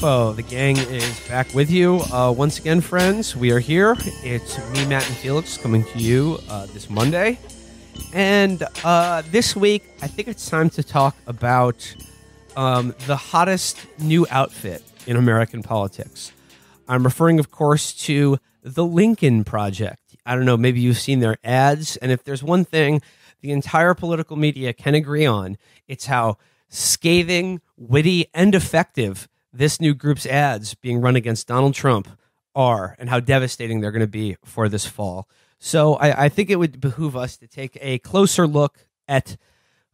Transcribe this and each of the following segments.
The gang is back with you uh, once again, friends. We are here. It's me, Matt, and Felix coming to you uh, this Monday. And uh, this week, I think it's time to talk about um, the hottest new outfit in American politics. I'm referring, of course, to the Lincoln Project. I don't know, maybe you've seen their ads. And if there's one thing the entire political media can agree on, it's how scathing, witty, and effective this new group's ads being run against Donald Trump are and how devastating they're going to be for this fall. So I, I, think it would behoove us to take a closer look at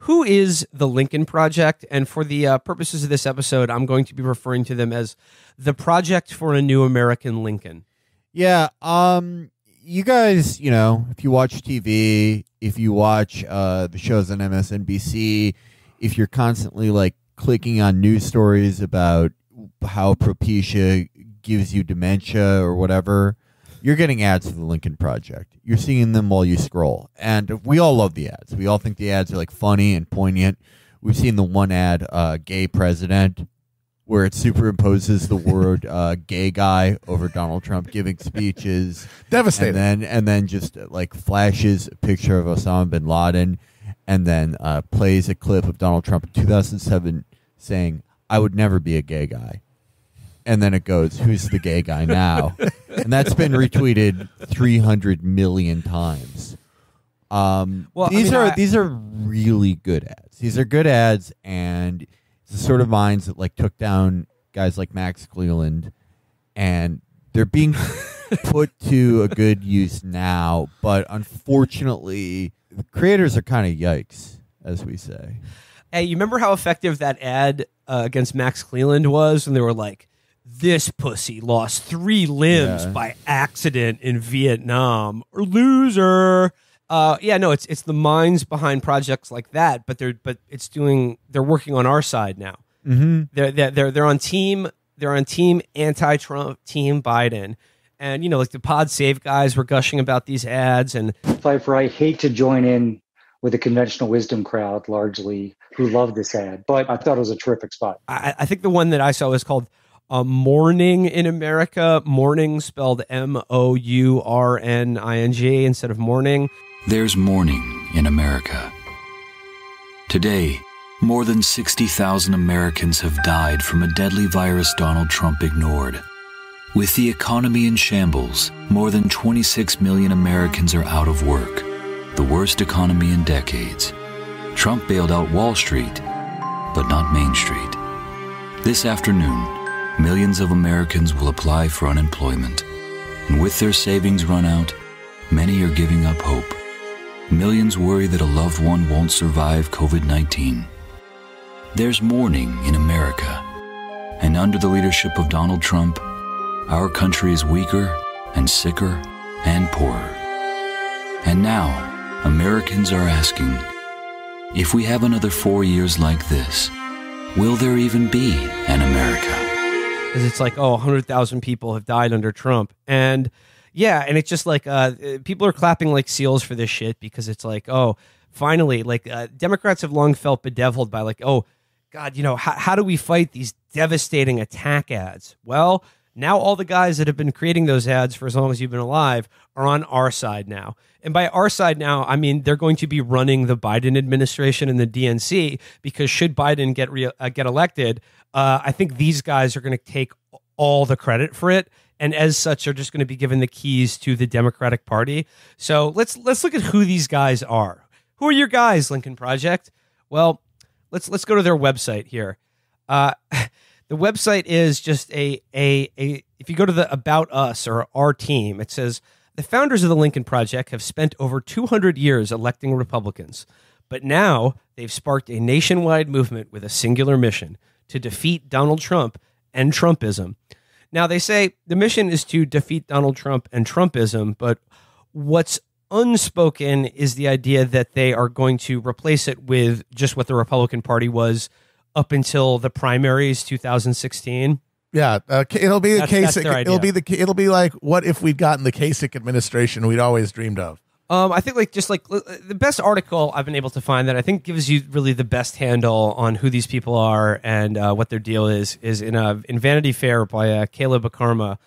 who is the Lincoln Project. And for the uh, purposes of this episode, I'm going to be referring to them as the Project for a New American Lincoln. Yeah. Um, you guys, you know, if you watch TV, if you watch uh, the shows on MSNBC, if you're constantly like clicking on news stories about how Propecia gives you dementia or whatever, you're getting ads for the Lincoln Project. You're seeing them while you scroll. And we all love the ads. We all think the ads are like funny and poignant. We've seen the one ad, uh, gay president, where it superimposes the word uh, gay guy over Donald Trump giving speeches. Devastating. And then, and then just uh, like flashes a picture of Osama bin Laden and then uh, plays a clip of Donald Trump in 2007 saying, I would never be a gay guy. And then it goes, who's the gay guy now? and that's been retweeted 300 million times. Um, well, these I mean, are I, these are really good ads. These are good ads, and it's the sort of minds that like took down guys like Max Cleland, and they're being put to a good use now. But unfortunately, the creators are kind of yikes, as we say. Hey, you remember how effective that ad uh, against Max Cleland was? And they were like, this pussy lost three limbs yeah. by accident in Vietnam. Loser. Uh, yeah, no, it's it's the minds behind projects like that, but they're but it's doing they're working on our side now. Mm-hmm. They're, they're they're they're on team they're on team anti-Trump, team Biden, and you know like the Pod Save guys were gushing about these ads and Pfeiffer. I hate to join in with the conventional wisdom crowd largely who loved this ad. But I thought it was a terrific spot. I, I think the one that I saw was called "A uh, Morning in America, morning spelled M O U R N I N G instead of morning. There's morning in America. Today, more than 60,000 Americans have died from a deadly virus Donald Trump ignored. With the economy in shambles, more than 26 million Americans are out of work the worst economy in decades. Trump bailed out Wall Street, but not Main Street. This afternoon, millions of Americans will apply for unemployment. And with their savings run out, many are giving up hope. Millions worry that a loved one won't survive COVID 19. There's mourning in America. And under the leadership of Donald Trump, our country is weaker and sicker and poorer. And now, Americans are asking if we have another four years like this, will there even be an America? Because it's like, oh, 100,000 people have died under Trump. And yeah, and it's just like uh, people are clapping like seals for this shit because it's like, oh, finally, like uh, Democrats have long felt bedeviled by like, oh, God, you know, how, how do we fight these devastating attack ads? Well, now, all the guys that have been creating those ads for as long as you've been alive are on our side now. And by our side now, I mean they're going to be running the Biden administration and the DNC because should Biden get re- uh, get elected, uh, I think these guys are going to take all the credit for it and as such are just going to be given the keys to the Democratic Party. So let's let's look at who these guys are. Who are your guys, Lincoln Project? Well, let's let's go to their website here. Uh, the website is just a, a, a if you go to the about us or our team, it says the founders of the Lincoln Project have spent over 200 years electing Republicans, but now they've sparked a nationwide movement with a singular mission to defeat Donald Trump and Trumpism. Now they say the mission is to defeat Donald Trump and Trumpism, but what's unspoken is the idea that they are going to replace it with just what the Republican Party was up until the primaries 2016. Yeah, uh, it'll be the case. Kasich. it'll be the it'll be like what if we'd gotten the Kasich administration we'd always dreamed of. Um, I think like just like the best article I've been able to find that I think gives you really the best handle on who these people are and uh, what their deal is is in a in Vanity Fair by uh, Caleb Akarma.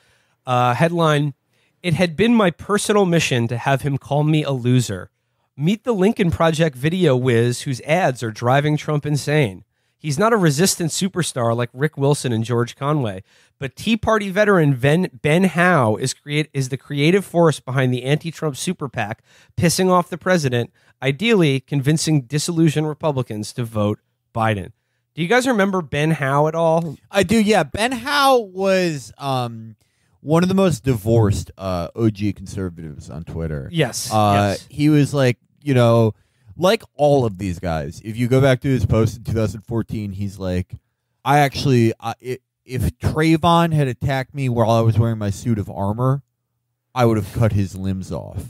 Uh, headline: It had been my personal mission to have him call me a loser. Meet the Lincoln Project video whiz whose ads are driving Trump insane. He's not a resistance superstar like Rick Wilson and George Conway, but Tea Party veteran Ben, ben Howe is, create, is the creative force behind the anti Trump super PAC, pissing off the president, ideally convincing disillusioned Republicans to vote Biden. Do you guys remember Ben Howe at all? I do, yeah. Ben Howe was um, one of the most divorced uh, OG conservatives on Twitter. Yes, uh, yes. He was like, you know, like all of these guys, if you go back to his post in 2014, he's like, I actually, I, if Trayvon had attacked me while I was wearing my suit of armor, I would have cut his limbs off.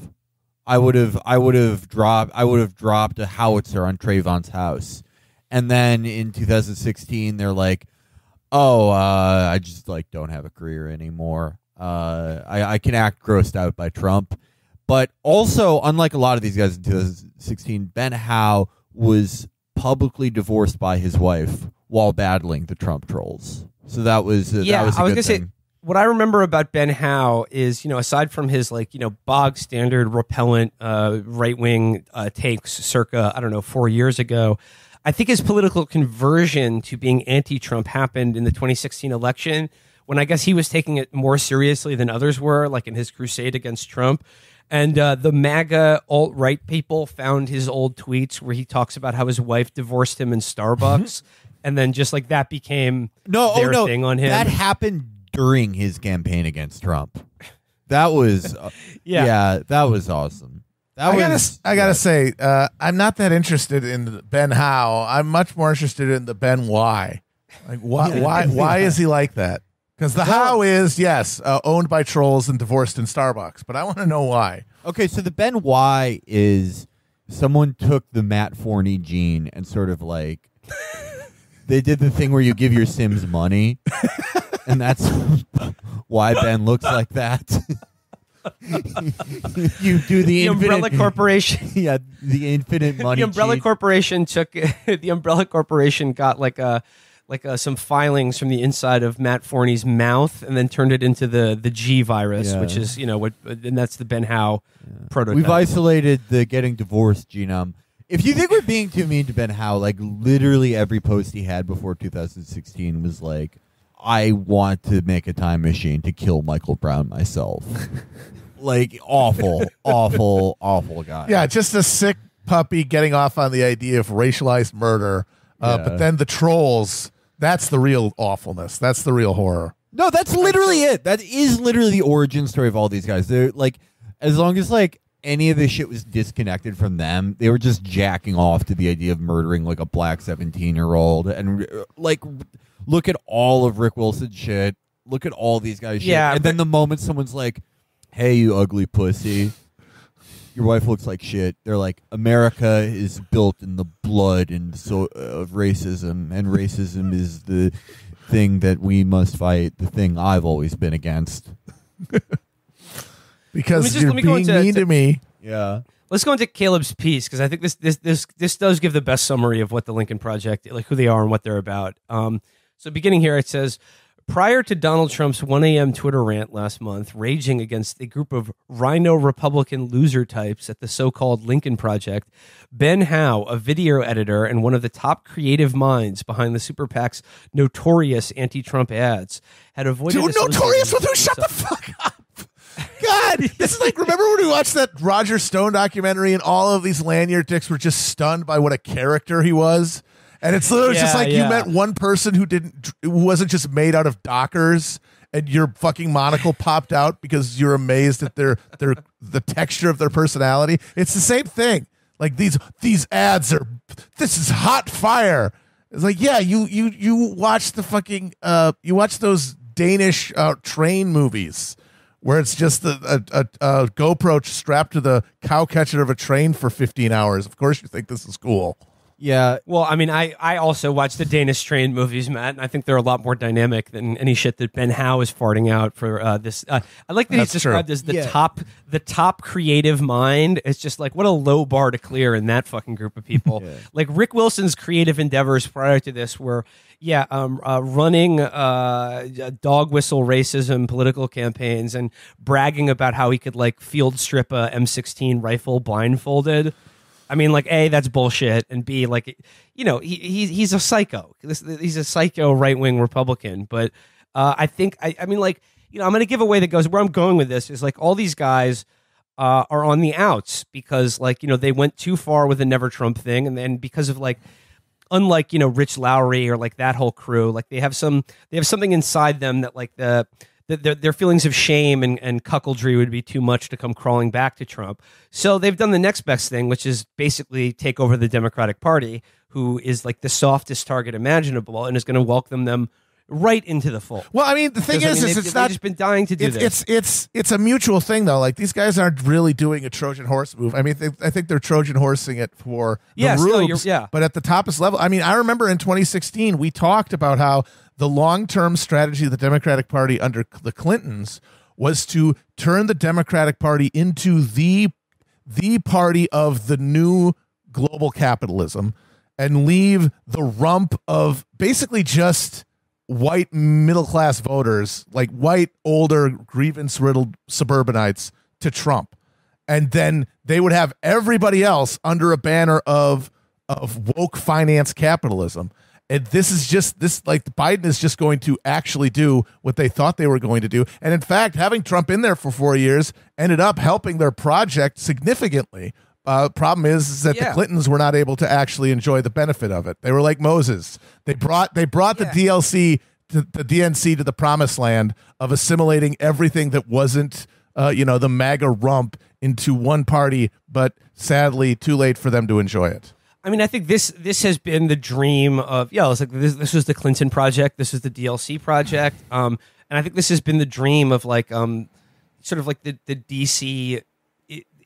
I would have, I would have dropped, I would have dropped a howitzer on Trayvon's house. And then in 2016, they're like, oh, uh, I just like don't have a career anymore. Uh, I, I can act grossed out by Trump but also, unlike a lot of these guys in 2016, Ben Howe was publicly divorced by his wife while battling the Trump trolls. So that was uh, yeah. That was I was gonna say what I remember about Ben Howe is you know aside from his like you know bog standard repellent uh, right wing uh, takes circa I don't know four years ago. I think his political conversion to being anti-Trump happened in the 2016 election when I guess he was taking it more seriously than others were, like in his crusade against Trump. And uh, the MAGA alt right people found his old tweets where he talks about how his wife divorced him in Starbucks, mm-hmm. and then just like that became no, oh, their oh, no. thing on him. That happened during his campaign against Trump. That was uh, yeah. yeah. that was awesome. That I was, gotta, I gotta yeah. say, uh, I'm not that interested in Ben How. I'm much more interested in the Ben Why. Like why why why is he like that? Because the how is yes, uh, owned by trolls and divorced in Starbucks, but I want to know why. Okay, so the Ben Y is someone took the Matt Forney gene and sort of like they did the thing where you give your Sims money, and that's why Ben looks like that. you do the, the infinite, umbrella corporation. Yeah, the infinite money. The umbrella gene. corporation took the umbrella corporation got like a like uh, some filings from the inside of Matt Forney's mouth, and then turned it into the the G virus, Yeah. which is you know what, and that's the Ben Howe prototype. We've isolated the getting divorced genome. If you think we're being too mean to Ben Howe, like literally every post he had before 2016 was like, I want to make a time machine to kill Michael Brown myself. like awful, awful, awful guy. Yeah, just a sick puppy getting off on the idea of racialized murder. Uh, Yeah. But then the trolls that's the real awfulness. That's the real horror. No, that's literally it. That is literally the origin story of all these guys. They're like, as long as like any of this shit was disconnected from them, they were just jacking off to the idea of murdering like a black seventeen year old, and uh, like, look at all of Rick Wilson's shit. Look at all these guys. Shit. Yeah, and then the moment someone's like, "Hey, you ugly pussy," your wife looks like shit. They're like, America is built in the blood and so uh, of racism, and racism is the thing that we must fight. The thing I've always been against. because just- you're let being mean to me. Yeah, Let's go into Caleb's piece because I think this this this this does give the best summary of what the Lincoln Project, like who they are and what they're about. Um, so beginning here, it says Prior to Donald Trump's 1 a.m. Twitter rant last month, raging against a group of rhino Republican loser types at the so called Lincoln Project, Ben Howe, a video editor and one of the top creative minds behind the Super PAC's notorious anti Trump ads, had avoided. Dude, notorious with who? Shut the fuck up. God, this is like remember when we watched that Roger Stone documentary and all of these lanyard dicks were just stunned by what a character he was? And it's literally yeah, just like yeah. you met one person who didn't who wasn't just made out of dockers and your fucking monocle popped out because you're amazed at their their the texture of their personality. It's the same thing. Like these these ads are this is hot fire. It's like yeah, you you you watch the fucking uh you watch those Danish uh, train movies where it's just a, a, a, a GoPro strapped to the cow catcher of a train for 15 hours. Of course you think this is cool. Yeah. Well, I mean, I, I also watch the Danish Train movies, Matt, and I think they're a lot more dynamic than any shit that Ben Howe is farting out for uh, this. Uh, I like that That's he's described true. as the yeah. top the top creative mind. It's just like what a low bar to clear in that fucking group of people. yeah. Like Rick Wilson's creative endeavors prior to this were yeah, um, uh, running uh, dog whistle racism political campaigns and bragging about how he could like field strip a M16 rifle blindfolded. I mean, like, a that's bullshit, and b like, you know, he, he he's a psycho. he's a psycho right wing Republican. But uh, I think I, I mean, like, you know, I'm going to give away that goes where I'm going with this is like all these guys. Uh, are on the outs because, like, you know, they went too far with the Never Trump thing, and then because of like, unlike you know Rich Lowry or like that whole crew, like they have some they have something inside them that like the their, their feelings of shame and, and cuckoldry would be too much to come crawling back to Trump. So they've done the next best thing, which is basically take over the Democratic Party, who is like the softest target imaginable and is going to welcome them right into the fold. Well, I mean, the thing is, I mean, is it's not just been dying to do it's, this. It's it's it's a mutual thing though. Like these guys aren't really doing a Trojan horse move. I mean, they, I think they're Trojan horsing it for the yes, rubes, no, yeah. But at the topest level, I mean, I remember in 2016 we talked about how the long term strategy of the Democratic Party under the Clintons was to turn the Democratic Party into the the party of the new global capitalism and leave the rump of basically just white middle class voters, like white older grievance riddled suburbanites to Trump. And then they would have everybody else under a banner of of woke finance capitalism and this is just this like Biden is just going to actually do what they thought they were going to do. And in fact, having Trump in there for four years ended up helping their project significantly. Uh, problem is, is that yeah. the Clintons were not able to actually enjoy the benefit of it. They were like Moses. They brought they brought yeah. the DLC to, the DNC to the promised land of assimilating everything that wasn't uh, you know the MAGA rump into one party, but sadly too late for them to enjoy it. I mean, I think this this has been the dream of yeah. It's like this this was the Clinton project. This was the DLC project. Um, and I think this has been the dream of like um, sort of like the the DC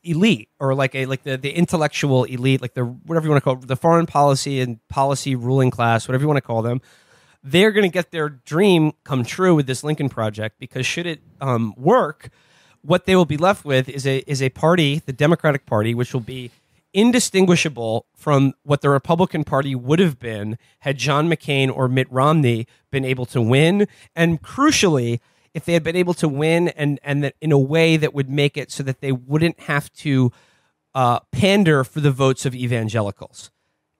elite or like a like the the intellectual elite, like the whatever you want to call it, the foreign policy and policy ruling class, whatever you want to call them. They're going to get their dream come true with this Lincoln project because should it um, work, what they will be left with is a is a party, the Democratic Party, which will be indistinguishable from what the Republican Party would have been had John McCain or Mitt Romney been able to win. And crucially, if they had been able to win and, and that in a way that would make it so that they wouldn't have to uh, pander for the votes of evangelicals.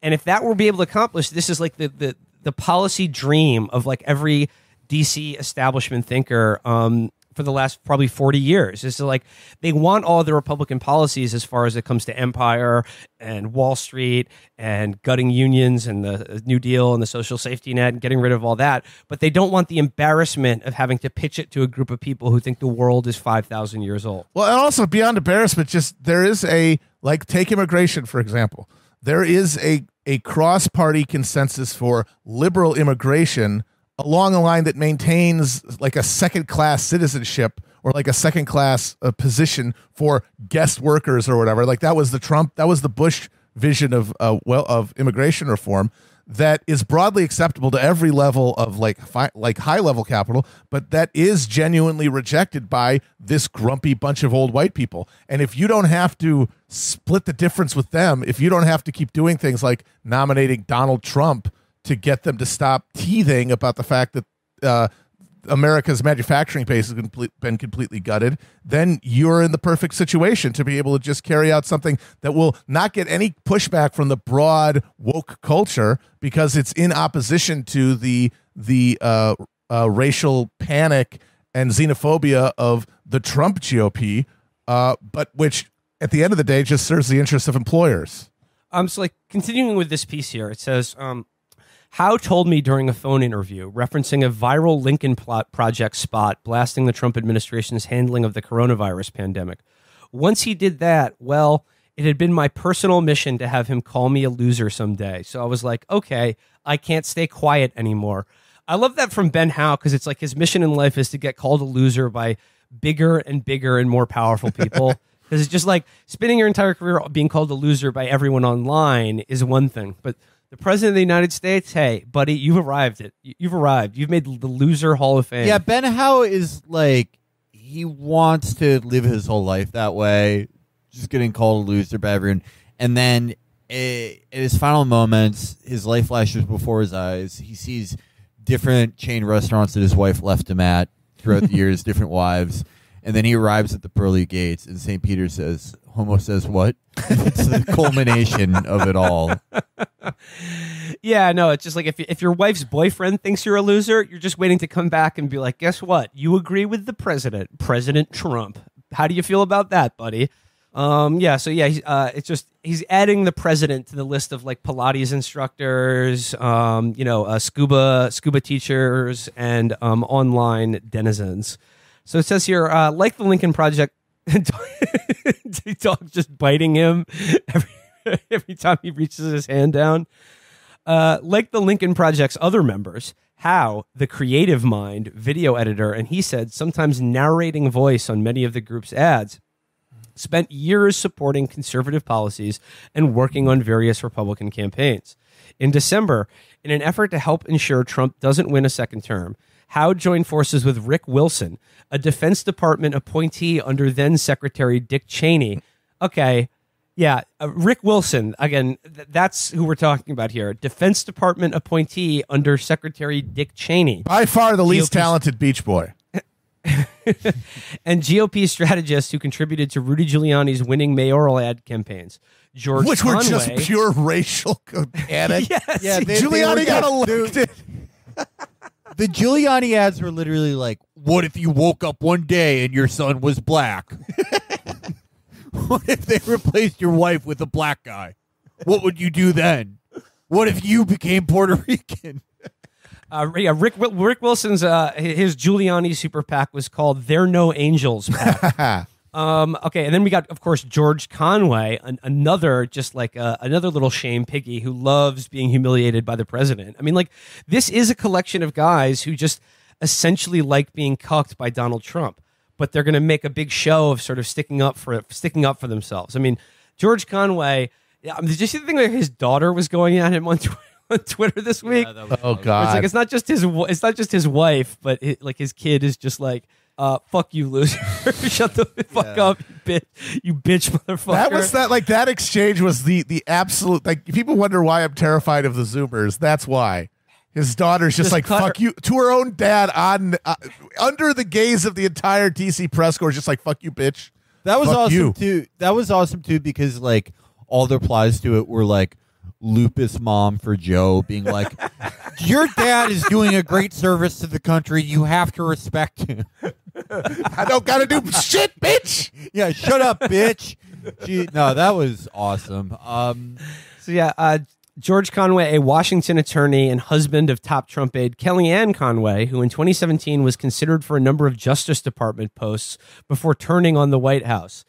And if that were be able to accomplish, this is like the, the, the policy dream of like every DC establishment thinker um, for the last probably 40 years. It's like they want all the Republican policies as far as it comes to empire and Wall Street and gutting unions and the uh, New Deal and the social safety net and getting rid of all that. But they don't want the embarrassment of having to pitch it to a group of people who think the world is 5,000 years old. Well, and also beyond embarrassment, just there is a, like, take immigration, for example. There is a, a cross party consensus for liberal immigration along a line that maintains like a second class citizenship or like a second class uh, position for guest workers or whatever. Like that was the Trump, that was the Bush vision of uh, well of immigration reform that is broadly acceptable to every level of like like high level capital, but that is genuinely rejected by this grumpy bunch of old white people. And if you don't have to split the difference with them, if you don't have to keep doing things like nominating Donald Trump to get them to stop teething about the fact that uh, America's manufacturing base has been completely gutted, then you're in the perfect situation to be able to just carry out something that will not get any pushback from the broad woke culture because it's in opposition to the the uh, uh, racial panic and xenophobia of the Trump GOP, uh, but which at the end of the day just serves the interests of employers. Um, so like continuing with this piece here, it says um, Howe told me during a phone interview, referencing a viral Lincoln Project spot blasting the Trump administration's handling of the coronavirus pandemic. Once he did that, well, it had been my personal mission to have him call me a loser someday. So I was like, okay, I can't stay quiet anymore. I love that from Ben Howe because it's like his mission in life is to get called a loser by bigger and bigger and more powerful people. Because it's just like spending your entire career being called a loser by everyone online is one thing, but the president of the United States, hey, buddy, you've arrived. It you've arrived. You've made the loser Hall of Fame. Yeah, Ben Howe is like he wants to live his whole life that way, just getting called a loser by everyone, and then it, eh, his final moments, his life flashes before his eyes. He sees different chain restaurants that his wife left him at throughout the years, different wives. And then he arrives at the pearly gates, and St. Peter says, Homo says what? it's the culmination of it all. Yeah, no, it's just like if, if your wife's boyfriend thinks you're a loser, you're just waiting to come back and be like, guess what? You agree with the president, President Trump. How do you feel about that, buddy? Um, yeah, so yeah, uh, it's just he's adding the president to the list of like Pilates instructors, um, you know, uh, scuba scuba teachers, and um, online denizens. So it says here, uh, like the Lincoln Project, dog just biting him every, every time he reaches his hand down. Uh, like the Lincoln Project's other members, Howe, the creative mind, video editor, and he said sometimes narrating voice on many of the group's ads, spent years supporting conservative policies and working on various Republican campaigns. In December, in an effort to help ensure Trump doesn't win a second term, Howard joined forces with Rick Wilson, a Defense Department appointee under then Secretary Dick Cheney. Okay, yeah, uh, Rick Wilson again. Th- that's who we're talking about here. Defense Department appointee under Secretary Dick Cheney. By far the least talented Beach Boy. and GOP strategist who contributed to Rudy Giuliani's winning mayoral ad campaigns. George Which Conway, were just pure racial panic. yes. Yeah, they, Giuliani they got elected the Giuliani ads were literally like, "What if you woke up one day and your son was black? what if they replaced your wife with a black guy? What would you do then? What if you became Puerto Rican?" Uh, yeah, Rick Rick Wilson's uh, his Giuliani super PAC was called "They're No Angels" Um, okay, and then we got, of course, George Conway, an, another just like uh, another little shame piggy who loves being humiliated by the president. I mean, like this is a collection of guys who just essentially like being cucked by Donald Trump, but they're going to make a big show of sort of sticking up for sticking up for themselves. I mean, George Conway. Um, did you see the thing where his daughter was going at him on Twitter? on Twitter this week. Yeah, oh god! It's like it's not just his it's not just his wife, but it, like his kid is just like uh, fuck you, loser. Shut the fuck yeah. up, you bitch. You bitch, motherfucker. That was that like that exchange was the the absolute like people wonder why I'm terrified of the Zoomers. That's why. His daughter's just, just like fuck her. you to her own dad on uh, under the gaze of the entire DC press corps. Just like fuck you, bitch. That was fuck awesome you. too. That was awesome too because like all the replies to it were like, lupus mom for Joe, being like, "Your dad is doing a great service to the country. You have to respect him." I don't gotta do shit, bitch. Yeah, shut up, bitch. no, that was awesome. Um, so yeah, uh, George Conway, a Washington attorney and husband of top Trump aide Kellyanne Conway, who in 2017 was considered for a number of Justice Department posts before turning on the White House.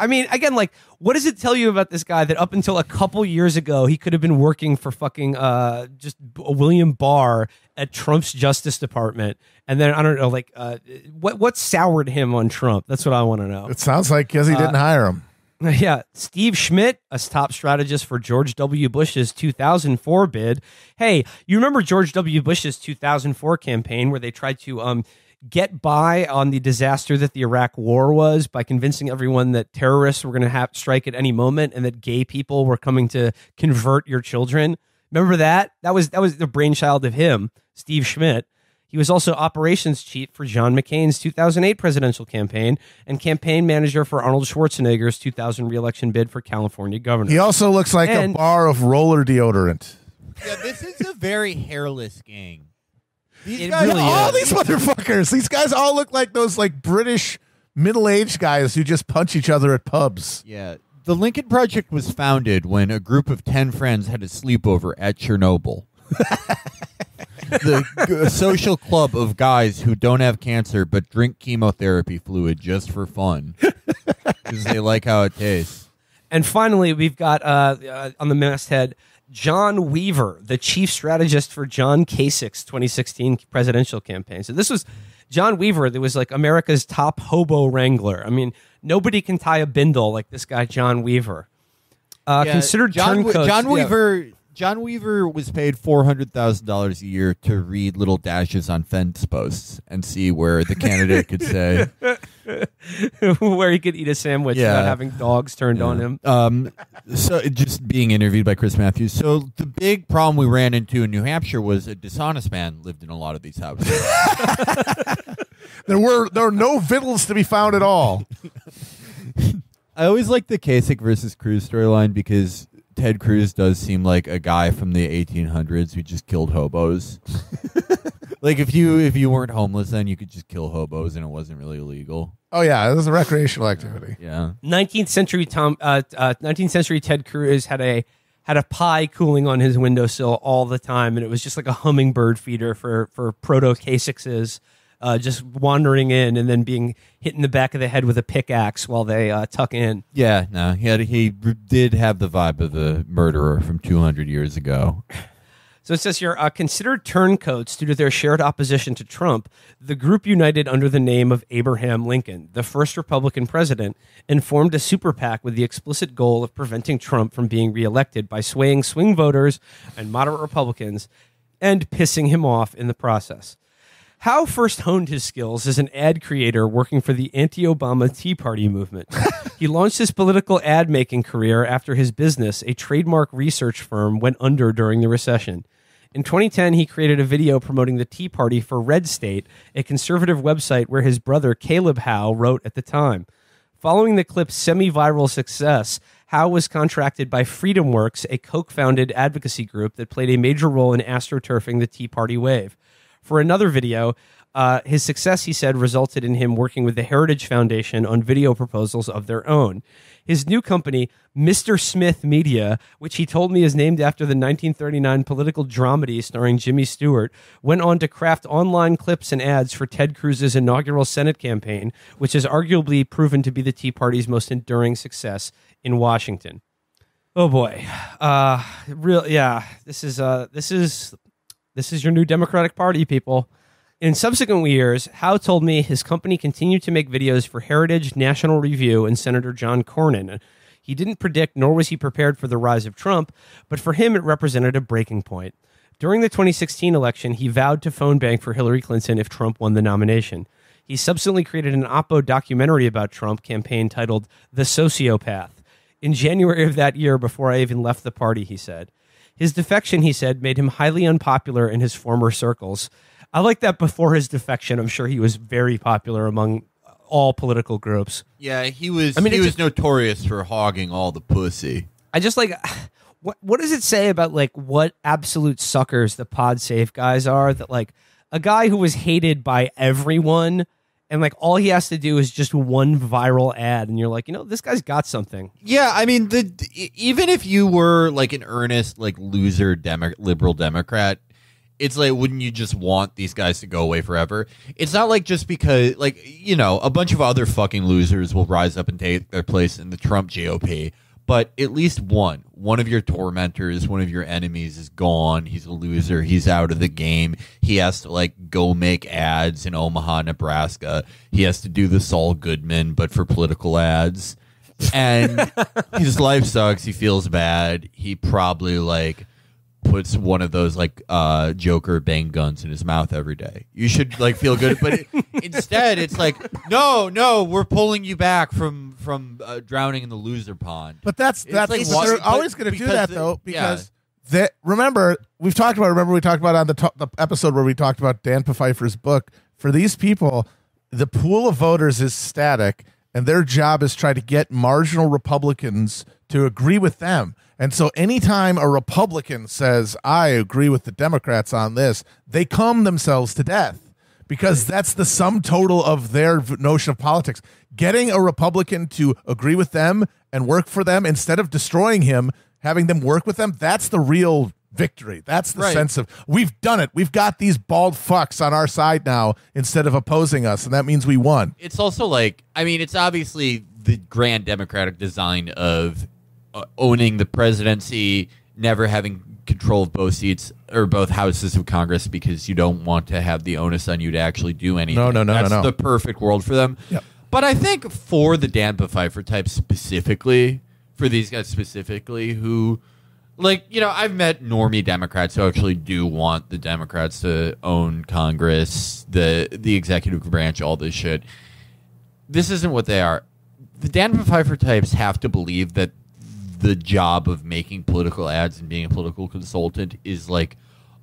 I mean, again, like, what does it tell you about this guy that up until a couple years ago he could have been working for fucking uh just William Barr at Trump's Justice Department, and then I don't know, like, uh, what what soured him on Trump? That's what I want to know. It sounds like because he didn't uh, hire him. Yeah, Steve Schmidt, a top strategist for George W. Bush's 2004 bid. Hey, you remember George W. Bush's 2004 campaign where they tried to um get by on the disaster that the Iraq war was by convincing everyone that terrorists were going to have strike at any moment and that gay people were coming to convert your children. Remember that? That was that was the brainchild of him, Steve Schmidt. He was also operations chief for John McCain's 2008 presidential campaign and campaign manager for Arnold Schwarzenegger's 2000 reelection bid for California governor. He also looks like and, a bar of roller deodorant. Yeah, this is a very hairless gang. These it guys, really all is. these motherfuckers. These guys all look like those like British middle-aged guys who just punch each other at pubs. Yeah. The Lincoln Project was founded when a group of 10 friends had a sleepover at Chernobyl. the social club of guys who don't have cancer but drink chemotherapy fluid just for fun because they like how it tastes. And finally, we've got uh, uh, on the masthead John Weaver, the chief strategist for John Kasich's 2016 presidential campaign. So this was John Weaver that was like America's top hobo wrangler. I mean, nobody can tie a bindle like this guy John Weaver. Uh, yeah, considered John, turncoats. John Weaver. Yeah. John Weaver was paid four hundred thousand dollars a year to read little dashes on fence posts and see where the candidate could say. where he could eat a sandwich yeah. without having dogs turned yeah. on him. Um, so just being interviewed by Chris Matthews. So the big problem we ran into in New Hampshire was a dishonest man lived in a lot of these houses. there were there were no victuals to be found at all. I always like the Kasich versus Cruz storyline because Ted Cruz does seem like a guy from the 1800s who just killed hobos. like if you if you weren't homeless then you could just kill hobos and it wasn't really illegal. Oh yeah, this is a recreational activity. Yeah. 19th century Tom, uh, uh, 19th century Ted Cruz had a had a pie cooling on his windowsill all the time, and it was just like a hummingbird feeder for for proto K6s, uh, just wandering in and then being hit in the back of the head with a pickaxe while they uh, tuck in. Yeah, no, he had, he did have the vibe of the murderer from 200 years ago. So it says here, uh, considered turncoats due to their shared opposition to Trump, the group united under the name of Abraham Lincoln, the first Republican president, and formed a super PAC with the explicit goal of preventing Trump from being reelected by swaying swing voters and moderate Republicans and pissing him off in the process. Howe first honed his skills as an ad creator working for the anti Obama Tea Party movement. he launched his political ad making career after his business, a trademark research firm, went under during the recession. In 2010, he created a video promoting the Tea Party for Red State, a conservative website where his brother Caleb Howe wrote at the time. Following the clip's semi viral success, Howe was contracted by FreedomWorks, a Koch founded advocacy group that played a major role in astroturfing the Tea Party wave. For another video, uh, his success, he said, resulted in him working with the Heritage Foundation on video proposals of their own. His new company, Mr. Smith Media, which he told me is named after the 1939 political dramedy starring Jimmy Stewart, went on to craft online clips and ads for Ted Cruz's inaugural Senate campaign, which has arguably proven to be the Tea Party's most enduring success in Washington. Oh boy, uh, real yeah. This is uh, this is this is your new Democratic Party, people. In subsequent years, Howe told me his company continued to make videos for Heritage, National Review, and Senator John Cornyn. He didn't predict, nor was he prepared for the rise of Trump, but for him, it represented a breaking point. During the 2016 election, he vowed to phone bank for Hillary Clinton if Trump won the nomination. He subsequently created an Oppo documentary about Trump campaign titled The Sociopath. In January of that year, before I even left the party, he said. His defection, he said, made him highly unpopular in his former circles. I like that before his defection, I'm sure he was very popular among all political groups. Yeah, he was. I mean, he was just, notorious for hogging all the pussy. I just like. What, what does it say about like what absolute suckers the pod safe guys are that like a guy who was hated by everyone and like all he has to do is just one viral ad and you're like you know this guy's got something yeah i mean the even if you were like an earnest like loser Demo liberal democrat it's like wouldn't you just want these guys to go away forever it's not like just because like you know a bunch of other fucking losers will rise up and take their place in the trump gop but at least one one of your tormentors one of your enemies is gone he's a loser he's out of the game he has to like go make ads in omaha nebraska he has to do the saul goodman but for political ads and his life sucks he feels bad he probably like puts one of those like uh Joker bang guns in his mouth every day. You should like feel good, but it, instead it's like no, no, we're pulling you back from from uh, drowning in the loser pond. But that's It's that's like they're but always going to do that the- though because that remember we've talked about remember we talked about on the, to- the episode where we talked about Dan Pfeiffer's book for these people the pool of voters is static and their job is try to get marginal Republicans to agree with them. And so anytime a Republican says, I agree with the Democrats on this, they calm themselves to death because that's the sum total of their notion of politics. Getting a Republican to agree with them and work for them instead of destroying him, having them work with them, that's the real victory. That's the right. sense of we've done it. We've got these bald fucks on our side now instead of opposing us, and that means we won. It's also like I mean, it's obviously the grand democratic design of uh, owning the presidency, never having control of both seats or both houses of Congress because you don't want to have the onus on you to actually do anything. No, no, no, That's no, no. the perfect world for them. Yep. But I think for the Dan Pfeiffer type specifically, for these guys specifically, who, like, you know, I've met normie Democrats who actually do want the Democrats to own Congress, the the executive branch, all this shit. This isn't what they are. The Dan Pfeiffer types have to believe that the job of making political ads and being a political consultant is like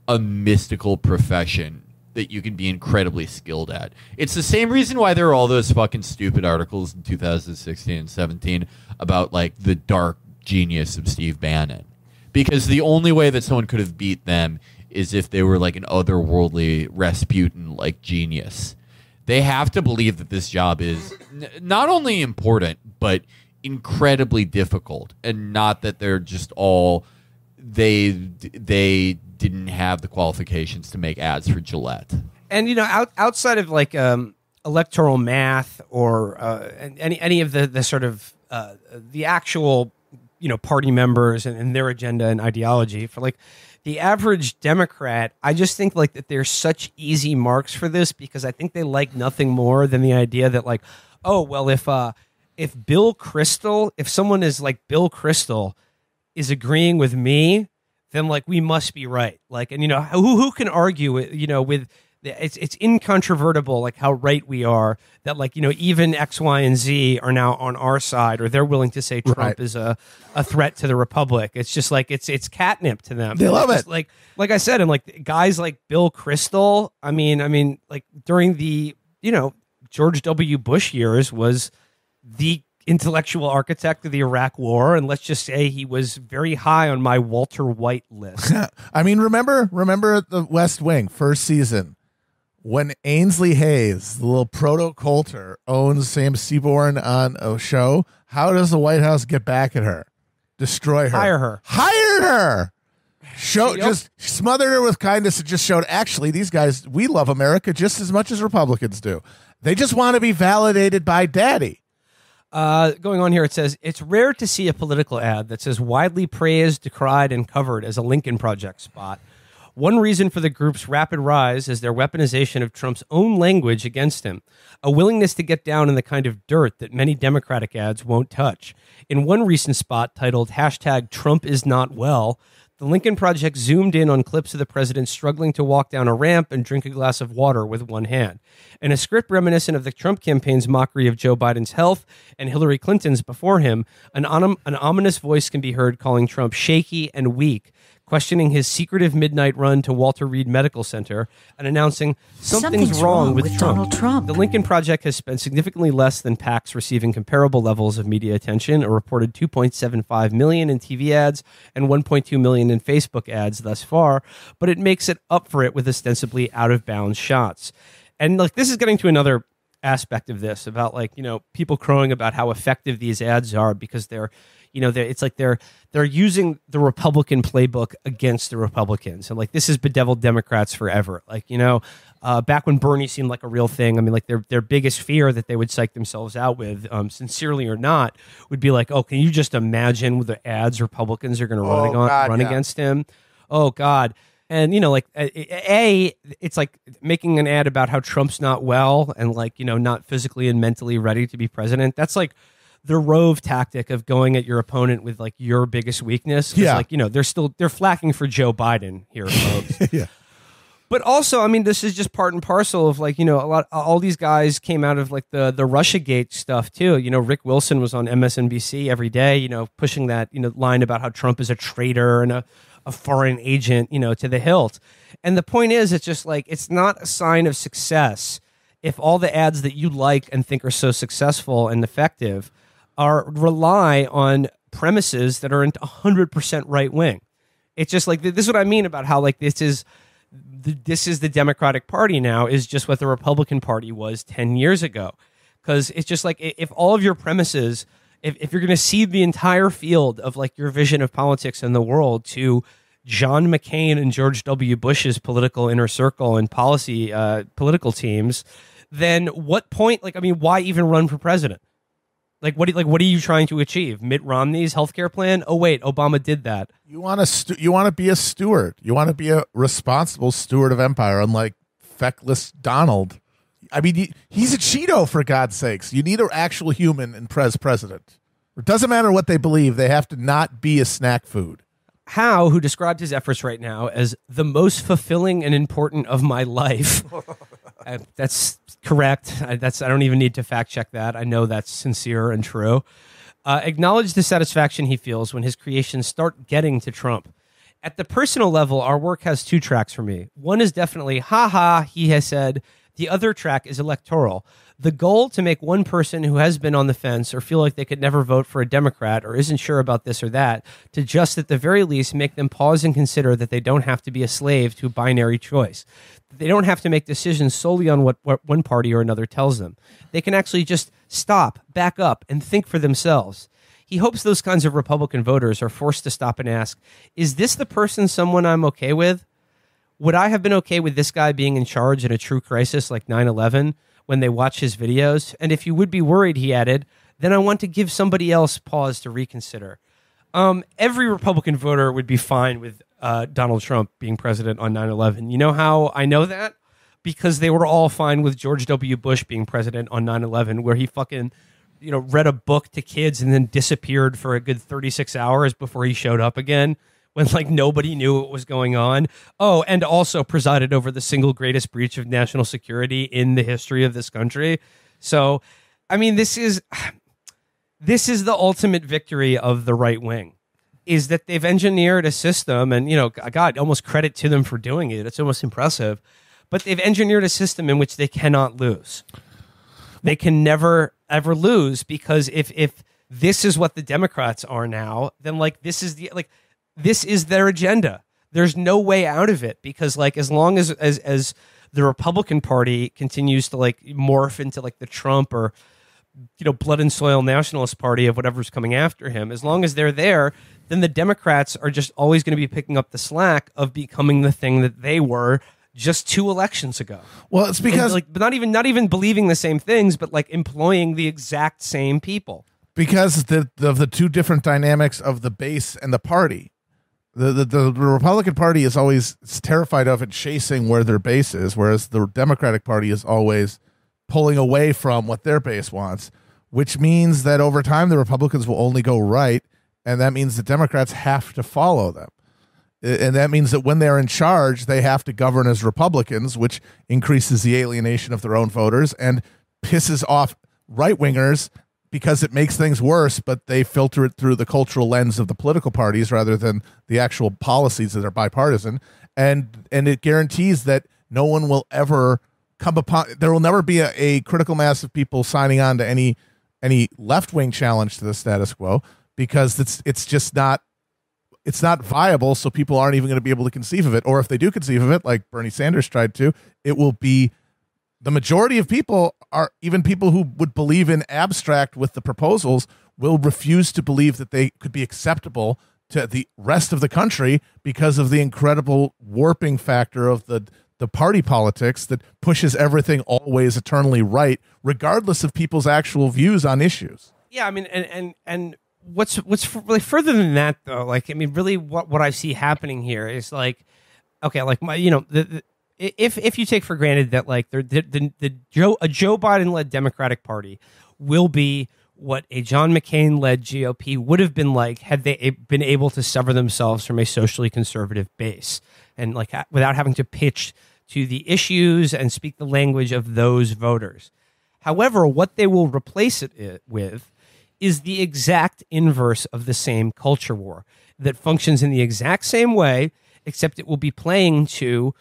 a mystical profession that you can be incredibly skilled at. It's the same reason why there are all those fucking stupid articles in 2016 and 17 about like the dark genius of Steve Bannon. Because the only way that someone could have beat them is if they were like an otherworldly Rasputin like genius. They have to believe that this job is not only important, but incredibly difficult and not that they're just all they they didn't have the qualifications to make ads for Gillette. And you know, out, outside of like um, electoral math or uh, any any of the the sort of uh, the actual you know party members and, and their agenda and ideology for like the average Democrat, I just think like that they're such easy marks for this because I think they like nothing more than the idea that like, oh well, if uh, if Bill Crystal, if someone is like Bill Crystal is agreeing with me, then like we must be right. Like, and you know, who who can argue with you know with it's it's incontrovertible like how right we are that like you know even X, Y, and Z are now on our side or they're willing to say Trump right. is a a threat to the republic. It's just like it's it's catnip to them. They love it. Like like I said, and like guys like Bill Crystal. I mean, I mean, like during the you know George W. Bush years was the intellectual architect of the Iraq War, and let's just say he was very high on my Walter White list. I mean, remember, remember the West Wing first season when Ainsley Hayes, the little proto Coulter, owns Sam Seaborn on a show. How does the White House get back at her? Destroy her. Hire her. Hire her. Show yep. just smothered her with kindness and just showed actually these guys we love America just as much as Republicans do. They just want to be validated by daddy. Uh, going on here, it says it's rare to see a political ad that's as widely praised, decried, and covered as a Lincoln Project spot. One reason for the group's rapid rise is their weaponization of Trump's own language against him, a willingness to get down in the kind of dirt that many Democratic ads won't touch. In one recent spot titled hashtag Trump is not well, the Lincoln Project zoomed in on clips of the president struggling to walk down a ramp and drink a glass of water with one hand, and a script reminiscent of the Trump campaign's mockery of Joe Biden's health and Hillary Clinton's before him. An, on- an ominous voice can be heard calling Trump shaky and weak, questioning his secretive midnight run to Walter Reed Medical Center and announcing something's, something's wrong, wrong, with, with Trump. Donald Trump. The Lincoln Project has spent significantly less than PACs receiving comparable levels of media attention, a reported 2.75 million in TV ads and 1.2 million in Facebook ads thus far, but it makes it up for it with ostensibly out of bounds shots. And like this is getting to another aspect of this about like, you know, people crowing about how effective these ads are because they're you know, it's like they're they're using the Republican playbook against the Republicans, and like this has bedeviled Democrats forever. Like you know, uh, back when Bernie seemed like a real thing, I mean, like their their biggest fear that they would psych themselves out with, um, sincerely or not, would be like, oh, can you just imagine the ads Republicans are going to oh, run, God, run yeah. against him? Oh God and you know like a it's like making an ad about how trump's not well and like you know not physically and mentally ready to be president that's like the rove tactic of going at your opponent with like your biggest weakness. Yeah. Like, you know, they're still they're flacking for Joe Biden here, folks. yeah. But also, I mean, this is just part and parcel of like, you know, a lot all these guys came out of like the the Russiagate stuff too. You know, Rick Wilson was on MSNBC every day, you know, pushing that, you know, line about how Trump is a traitor and a, a foreign agent, you know, to the hilt. And the point is it's just like it's not a sign of success if all the ads that you like and think are so successful and effective are rely on premises that are not 100% right wing. It's just like this is what I mean about how like this is this is the Democratic Party now is just what the Republican Party was 10 years ago. Cuz it's just like if all of your premises if, if you're going to see the entire field of like your vision of politics in the world to John McCain and George W. Bush's political inner circle and policy uh, political teams, then what point? Like, I mean, why even run for president? Like what? Do, like what are you trying to achieve? Mitt Romney's healthcare plan? Oh wait, Obama did that. You want to you want to be a steward. You want to be a responsible steward of empire, unlike feckless Donald. I mean, he's a Cheeto for God's sakes. You need an actual human and pres president. It doesn't matter what they believe; they have to not be a snack food. Howe, who described his efforts right now as the most fulfilling and important of my life. uh, that's correct. I, that's I don't even need to fact check that. I know that's sincere and true. Uh, acknowledge the satisfaction he feels when his creations start getting to Trump. At the personal level, our work has two tracks for me. One is definitely, haha, he has said. The other track is electoral. The goal to make one person who has been on the fence or feel like they could never vote for a Democrat or isn't sure about this or that to just at the very least make them pause and consider that they don't have to be a slave to binary choice. They don't have to make decisions solely on what, what one party or another tells them. They can actually just stop, back up, and think for themselves he hopes those kinds of Republican voters are forced to stop and ask, is this the person someone I'm okay with? Would I have been okay with this guy being in charge in a true crisis like 9 11? when they watch his videos. And if you would be worried, he added, then I want to give somebody else pause to reconsider. Um, every Republican voter would be fine with uh, Donald Trump being president on 9 11. You know how I know that? Because they were all fine with George W. Bush being president on 9 11, where he fucking you know read a book to kids and then disappeared for a good 36 hours before he showed up again when like nobody knew what was going on. Oh, and also presided over the single greatest breach of national security in the history of this country. So, I mean, this is this is the ultimate victory of the right wing is that they've engineered a system and you know god almost credit to them for doing it it's almost impressive but they've engineered a system in which they cannot lose they can never ever lose because if if this is what the democrats are now then like this is the like this is their agenda. There's no way out of it because like as long as as as the Republican Party continues to like morph into like the Trump or you know blood and soil nationalist party of whatever's coming after him as long as they're there then the democrats are just always going to be picking up the slack of becoming the thing that they were just two elections ago well it's because and like not even not even believing the same things but like employing the exact same people because the, of the two different dynamics of the base and the party the, the, the Republican Party is always terrified of and chasing where their base is, whereas the Democratic Party is always pulling away from what their base wants, which means that over time the Republicans will only go right, and that means the Democrats have to follow them. And that means that when they're in charge, they have to govern as Republicans, which increases the alienation of their own voters and pisses off right wingers because it makes things worse, but they filter it through the cultural lens of the political parties rather than the actual policies that are bipartisan. And and it guarantees that no one will ever come upon there will never be a, a critical mass of people signing on to any any left wing challenge to the status quo because it's it's just not it's not viable, so people aren't even going to be able to conceive of it. Or if they do conceive of it, like Bernie Sanders tried to, it will be the majority of people are even people who would believe in abstract with the proposals will refuse to believe that they could be acceptable to the rest of the country because of the incredible warping factor of the the party politics that pushes everything always eternally right regardless of people's actual views on issues yeah i mean and and and what's what's really further than that though like i mean really what what i see happening here is like okay like my you know the, the if if you take for granted that like the the, the Joe a Joe Biden led Democratic Party will be what a John McCain led GOP would have been like had they been able to sever themselves from a socially conservative base and like without having to pitch to the issues and speak the language of those voters. However, what they will replace it with is the exact inverse of the same culture war that functions in the exact same way except it will be playing to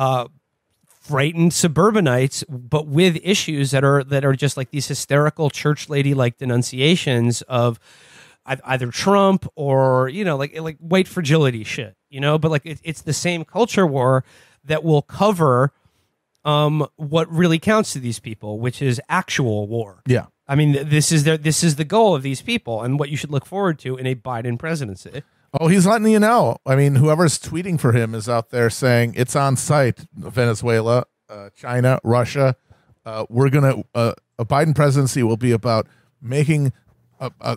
uh, frightened suburbanites, but with issues that are that are just like these hysterical church lady like denunciations of either Trump or you know like like white fragility shit, you know. But like it, it's the same culture war that will cover um what really counts to these people, which is actual war. Yeah. I mean, this is their this is the goal of these people, and what you should look forward to in a Biden presidency. Oh, he's letting you know. I mean, whoever's tweeting for him is out there saying it's on site. Venezuela, uh, China, Russia. Uh, we're gonna uh, a Biden presidency will be about making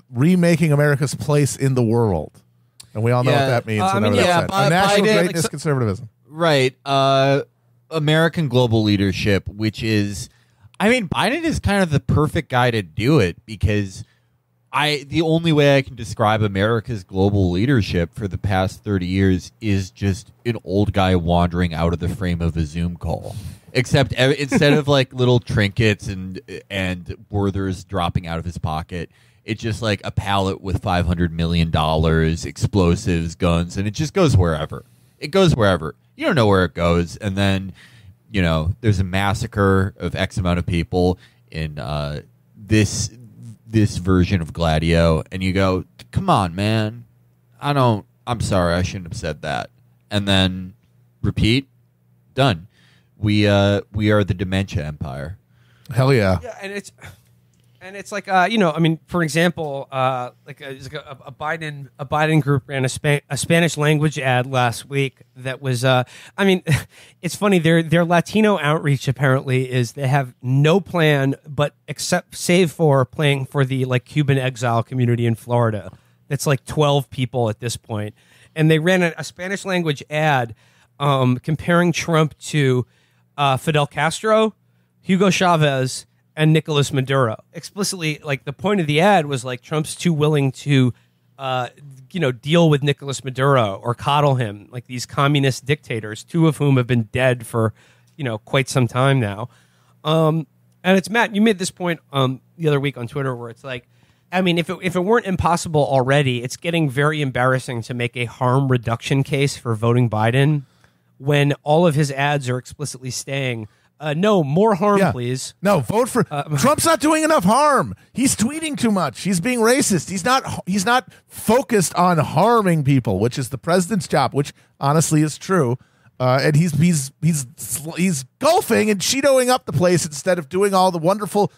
remaking America's place in the world, and we all know yeah. what that means. Uh, I mean, yeah, national Biden, greatness, like, conservatism. Right, uh, American global leadership, which is, I mean, Biden is kind of the perfect guy to do it because I the only way I can describe America's global leadership for the past 30 years is just an old guy wandering out of the frame of a Zoom call. Except instead of like little trinkets and and Werther's dropping out of his pocket, it's just like a pallet with 500 million dollars, explosives, guns, and it just goes wherever. It goes wherever. You don't know where it goes and then you know, there's a massacre of X amount of people in uh, this this version of Gladio and you go, "Come on, man. I don't I'm sorry, I shouldn't have said that." And then repeat, done. We uh we are the dementia empire. Hell yeah. Yeah, and it's and it's like, uh, you know, I mean, for example, uh, like, a, uh, like a, a, Biden a Biden group ran a, Spa- a Spanish language ad last week that was, uh, I mean, it's funny. Their their Latino outreach apparently is they have no plan, but except save for playing for the like Cuban exile community in Florida. That's like twelve people at this point, and they ran a, a Spanish language ad um, comparing Trump to uh, Fidel Castro, Hugo Chavez and Nicolas Maduro. Explicitly, like the point of the ad was like Trump's too willing to, uh, you know, deal with Nicolas Maduro or coddle him, like these communist dictators, two of whom have been dead for, you know, quite some time now. Um, and it's Matt. You made this point um, the other week on Twitter, where it's like, I mean, if it, if it weren't impossible already, it's getting very embarrassing to make a harm reduction case for voting Biden when all of his ads are explicitly staying uh, no, more harm, yeah. please. No, vote for uh, Trump's not doing enough harm. He's tweeting too much. He's being racist. He's not. He's not focused on harming people, which is the president's job, which honestly is true. Uh, and he's he's he's he's golfing and cheetoing up the place instead of doing all the wonderful,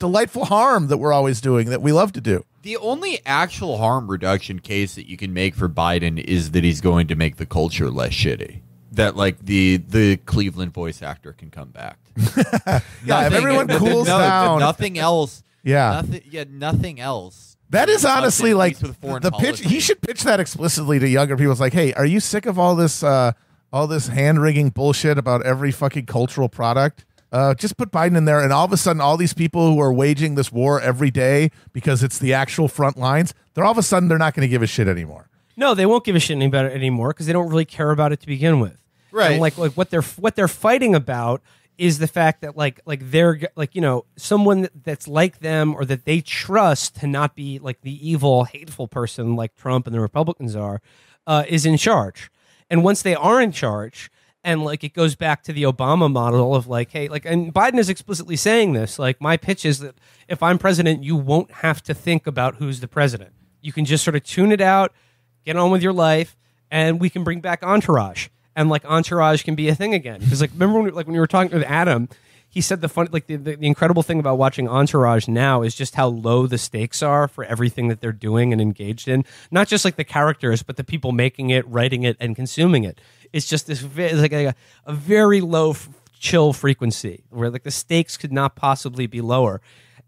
delightful harm that we're always doing that we love to do. The only actual harm reduction case that you can make for Biden is that he's going to make the culture less shitty that like the the Cleveland voice actor can come back. yeah, nothing, everyone cools no, down. Nothing else. Yeah. Nothing, yeah. Nothing else. That is honestly like the pitch. He should pitch that explicitly to younger people. It's like, hey, are you sick of all this uh, all this hand wringing bullshit about every fucking cultural product? Uh, just put Biden in there, and all of a sudden, all these people who are waging this war every day because it's the actual front lines, they're all of a sudden they're not going to give a shit anymore. No, they won't give a shit any better anymore because they don't really care about it to begin with. Right. And like like what they're what they're fighting about is the fact that like like they're like you know someone that's like them or that they trust to not be like the evil hateful person like Trump and the Republicans are uh, is in charge. And once they are in charge, and like it goes back to the Obama model of like, hey, like, and Biden is explicitly saying this. Like, my pitch is that if I'm president, you won't have to think about who's the president. You can just sort of tune it out, get on with your life, and we can bring back entourage and like entourage can be a thing again. Because like remember when like when we were talking with Adam, he said the fun like the, the, the, incredible thing about watching Entourage now is just how low the stakes are for everything that they're doing and engaged in. Not just like the characters, but the people making it, writing it, and consuming it. It's just this it's like a, a very low f- chill frequency where like the stakes could not possibly be lower.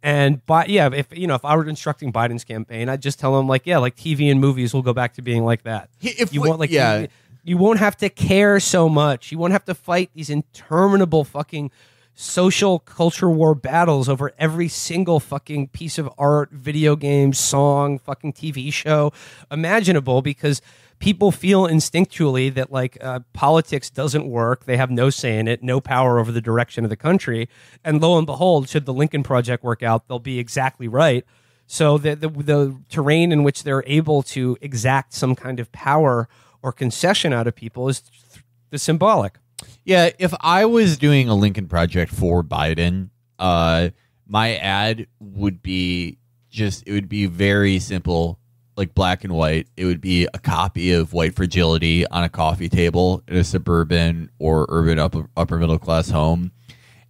And but yeah, if you know, if I were instructing Biden's campaign, I'd just tell him like, yeah, like TV and movies will go back to being like that. If you want like yeah. TV, you won't have to care so much. You won't have to fight these interminable fucking social culture war battles over every single fucking piece of art, video game, song, fucking TV show imaginable because people feel instinctually that like uh, politics doesn't work. They have no say in it, no power over the direction of the country. And lo and behold, should the Lincoln Project work out, they'll be exactly right. So the, the, the terrain in which they're able to exact some kind of power or concession out of people is th- the symbolic. Yeah, if I was doing a Lincoln project for Biden, uh, my ad would be just it would be very simple, like black and white. It would be a copy of White Fragility on a coffee table in a suburban or urban upper, upper middle class home,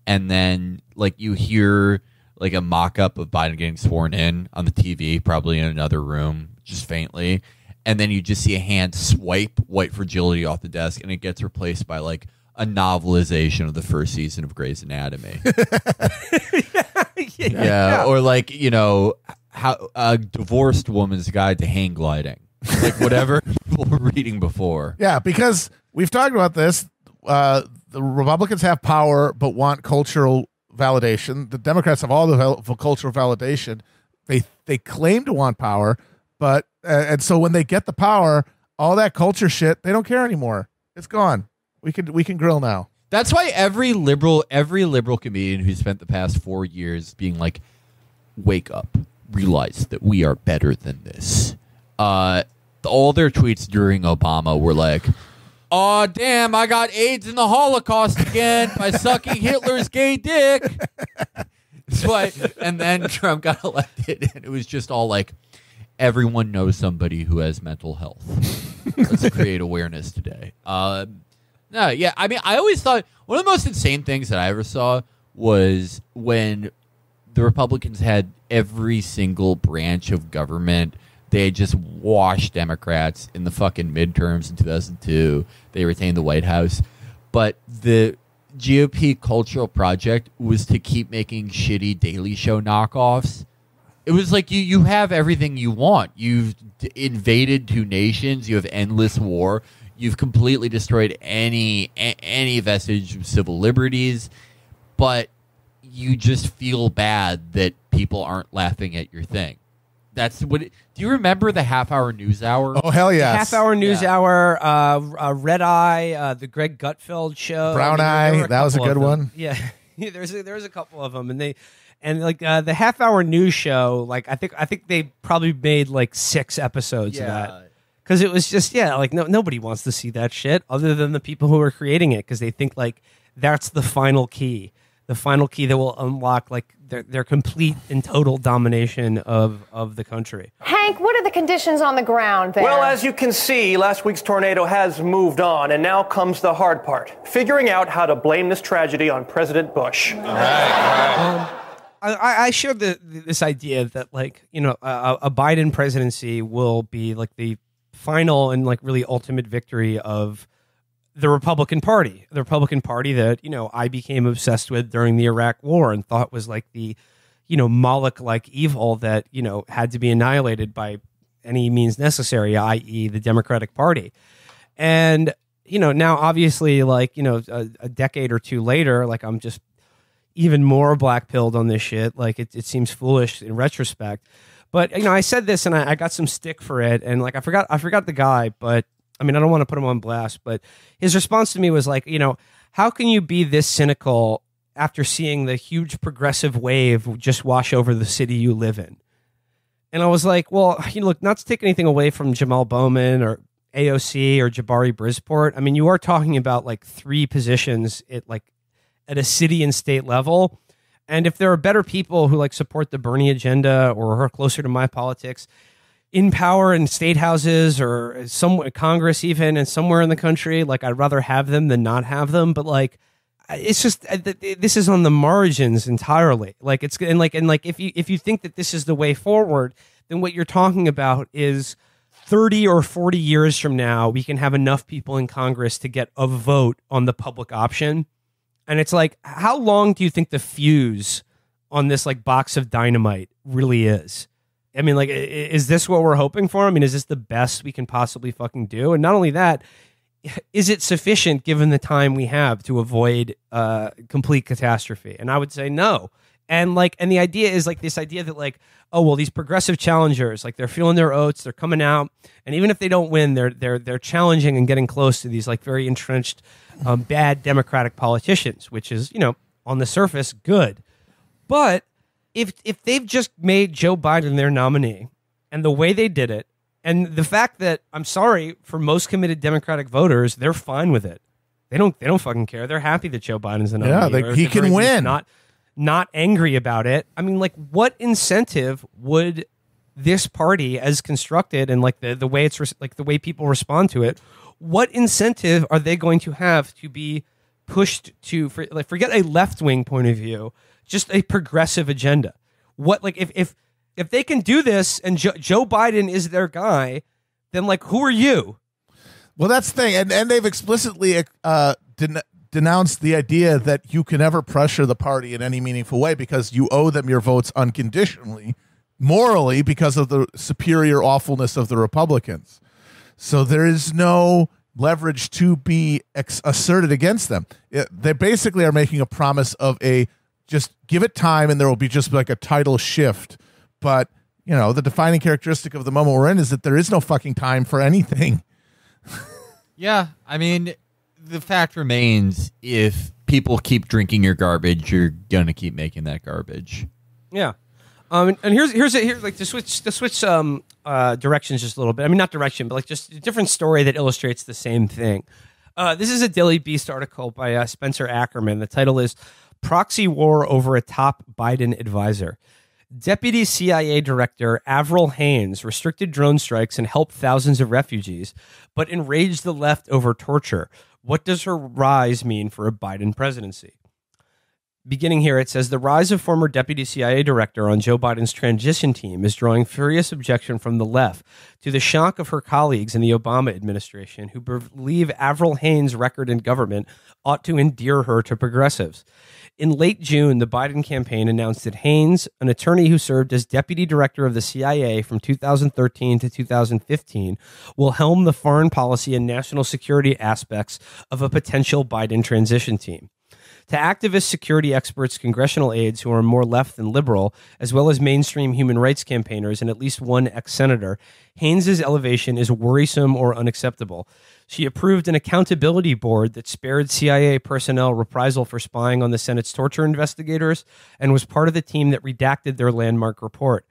and then like you hear like a mock up of Biden getting sworn in on the TV, probably in another room, just faintly and then you just see a hand swipe White Fragility off the desk, and it gets replaced by like a novelization of the first season of Grey's Anatomy. yeah, yeah, yeah, or like you know how a divorced woman's guide to hang gliding, like whatever people were reading before. Yeah, because we've talked about this. Uh, the Republicans have power but want cultural validation. The Democrats have all the val- cultural validation. They they claim to want power, but and so when they get the power, all that culture shit, they don't care anymore. It's gone. We can we can grill now. That's why every liberal every liberal comedian who spent the past 4 years being like wake up, realize that we are better than this. Uh all their tweets during Obama were like Oh damn! I got AIDS in the Holocaust again by sucking Hitler's gay dick. That's why. And then Trump got elected, and it was just all like, everyone knows somebody who has mental health. Let's create awareness today. Um, no, yeah, I mean, I always thought one of the most insane things that I ever saw was when the Republicans had every single branch of government. They just washed Democrats in the fucking midterms in 2002. They retained the White House. But the GOP cultural project was to keep making shitty Daily Show knockoffs it was like you you have everything you want. You've invaded two nations. You have endless war. You've completely destroyed any any vestige of civil liberties, but you just feel bad that people aren't laughing at your thing. That's what. It, do you remember the half hour news hour? Oh hell yes! half hour news yeah. hour, uh, uh, Red Eye, uh, the Greg Gutfeld show, Brown I mean, Eye. That was a good one. Yeah, there's a, there's a couple of them, and they and like uh, the half hour news show like i think i think they probably made like six episodes of that because it was just yeah like no nobody wants to see that shit other than the people who are creating it because they think like that's the final key the final key that will unlock like their, their complete and total domination of, of the country hank what are the conditions on the ground there well as you can see last week's tornado has moved on and now comes the hard part figuring out how to blame this tragedy on president bush all right, all right. Um, I, I share the, this idea that like you know a, a Biden presidency will be like the final and like really ultimate victory of the Republican Party, the Republican Party that you know I became obsessed with during the Iraq War and thought was like the you know Moloch like evil that you know had to be annihilated by any means necessary, i.e., the Democratic Party, and you know now obviously like you know a, a decade or two later, like I'm just even more black pilled on this shit. Like it, it seems foolish in retrospect. But you know, I said this and I, I, got some stick for it, and like I forgot I forgot the guy, but I mean I don't want to put him on blast, but his response to me was like, you know, how can you be this cynical after seeing the huge progressive wave just wash over the city you live in? And I was like, well, you know, look, not to take anything away from Jamal Bowman or AOC or Jabari Brisport. I mean, you are talking about like three positions at like at a city and state level. And if there are better people who like support the Bernie agenda or are closer to my politics in power in state houses or somewhere Congress even and somewhere in the country, like I'd rather have them than not have them. But like it's just uh, this is on the margins entirely. Like it's and like and like if you if you think that this is the way forward, then what you're talking about is 30 or 40 years from now, we can have enough people in Congress to get a vote on the public option and it's like, how long do you think the fuse on this like box of dynamite really is? I mean, like, is this what we're hoping for? I mean, is this the best we can possibly fucking do? And not only that, is it sufficient given the time we have to avoid uh, complete catastrophe? And I would say no and like and the idea is like this idea that like oh well these progressive challengers like they're feeling their oats they're coming out and even if they don't win they're they're they're challenging and getting close to these like very entrenched um, bad democratic politicians which is you know on the surface good but if if they've just made Joe Biden their nominee and the way they did it and the fact that I'm sorry for most committed democratic voters they're fine with it they don't they don't fucking care they're happy that Joe Biden's the nominee yeah they, he can win not not angry about it. I mean, like, what incentive would this party, as constructed, and like the the way it's like the way people respond to it, what incentive are they going to have to be pushed to? For, like, forget a left wing point of view, just a progressive agenda. What like if if if they can do this and jo- Joe Biden is their guy, then like who are you? Well, that's the thing, and and they've explicitly uh, den- denounced the idea that you can ever pressure the party in any meaningful way because you owe them your votes unconditionally, morally, because of the superior awfulness of the Republicans. So there is no leverage to be asserted against them. It, they basically are making a promise of a just give it time and there will be just like a tidal shift. But, you know, the defining characteristic of the moment we're in is that there is no fucking time for anything. yeah. I mean, the fact remains if people keep drinking your garbage, you're going to keep making that garbage. Yeah. Um, and, here's here's it here's like to switch to switch um, uh, directions just a little bit. I mean, not direction, but like just a different story that illustrates the same thing. Uh, this is a Daily Beast article by uh, Spencer Ackerman. The title is "Proxy War Over a Top Biden Advisor." Deputy CIA Director Avril Haines restricted drone strikes and helped thousands of refugees, but enraged the left over torture. What does her rise mean for a Biden presidency? Beginning here, it says the rise of former deputy CIA director on Joe Biden's transition team is drawing furious objection from the left to the shock of her colleagues in the Obama administration who believe Avril Haines' record in government ought to endear her to progressives. In late June, the Biden campaign announced that Haynes, an attorney who served as deputy director of the CIA from 2013 to 2015, will helm the foreign policy and national security aspects of a potential Biden transition team. To activist security experts, congressional aides who are more left than liberal, as well as mainstream human rights campaigners and at least one ex senator, Haynes's elevation is worrisome or unacceptable. She approved an accountability board that spared CIA personnel reprisal for spying on the Senate's torture investigators and was part of the team that redacted their landmark report.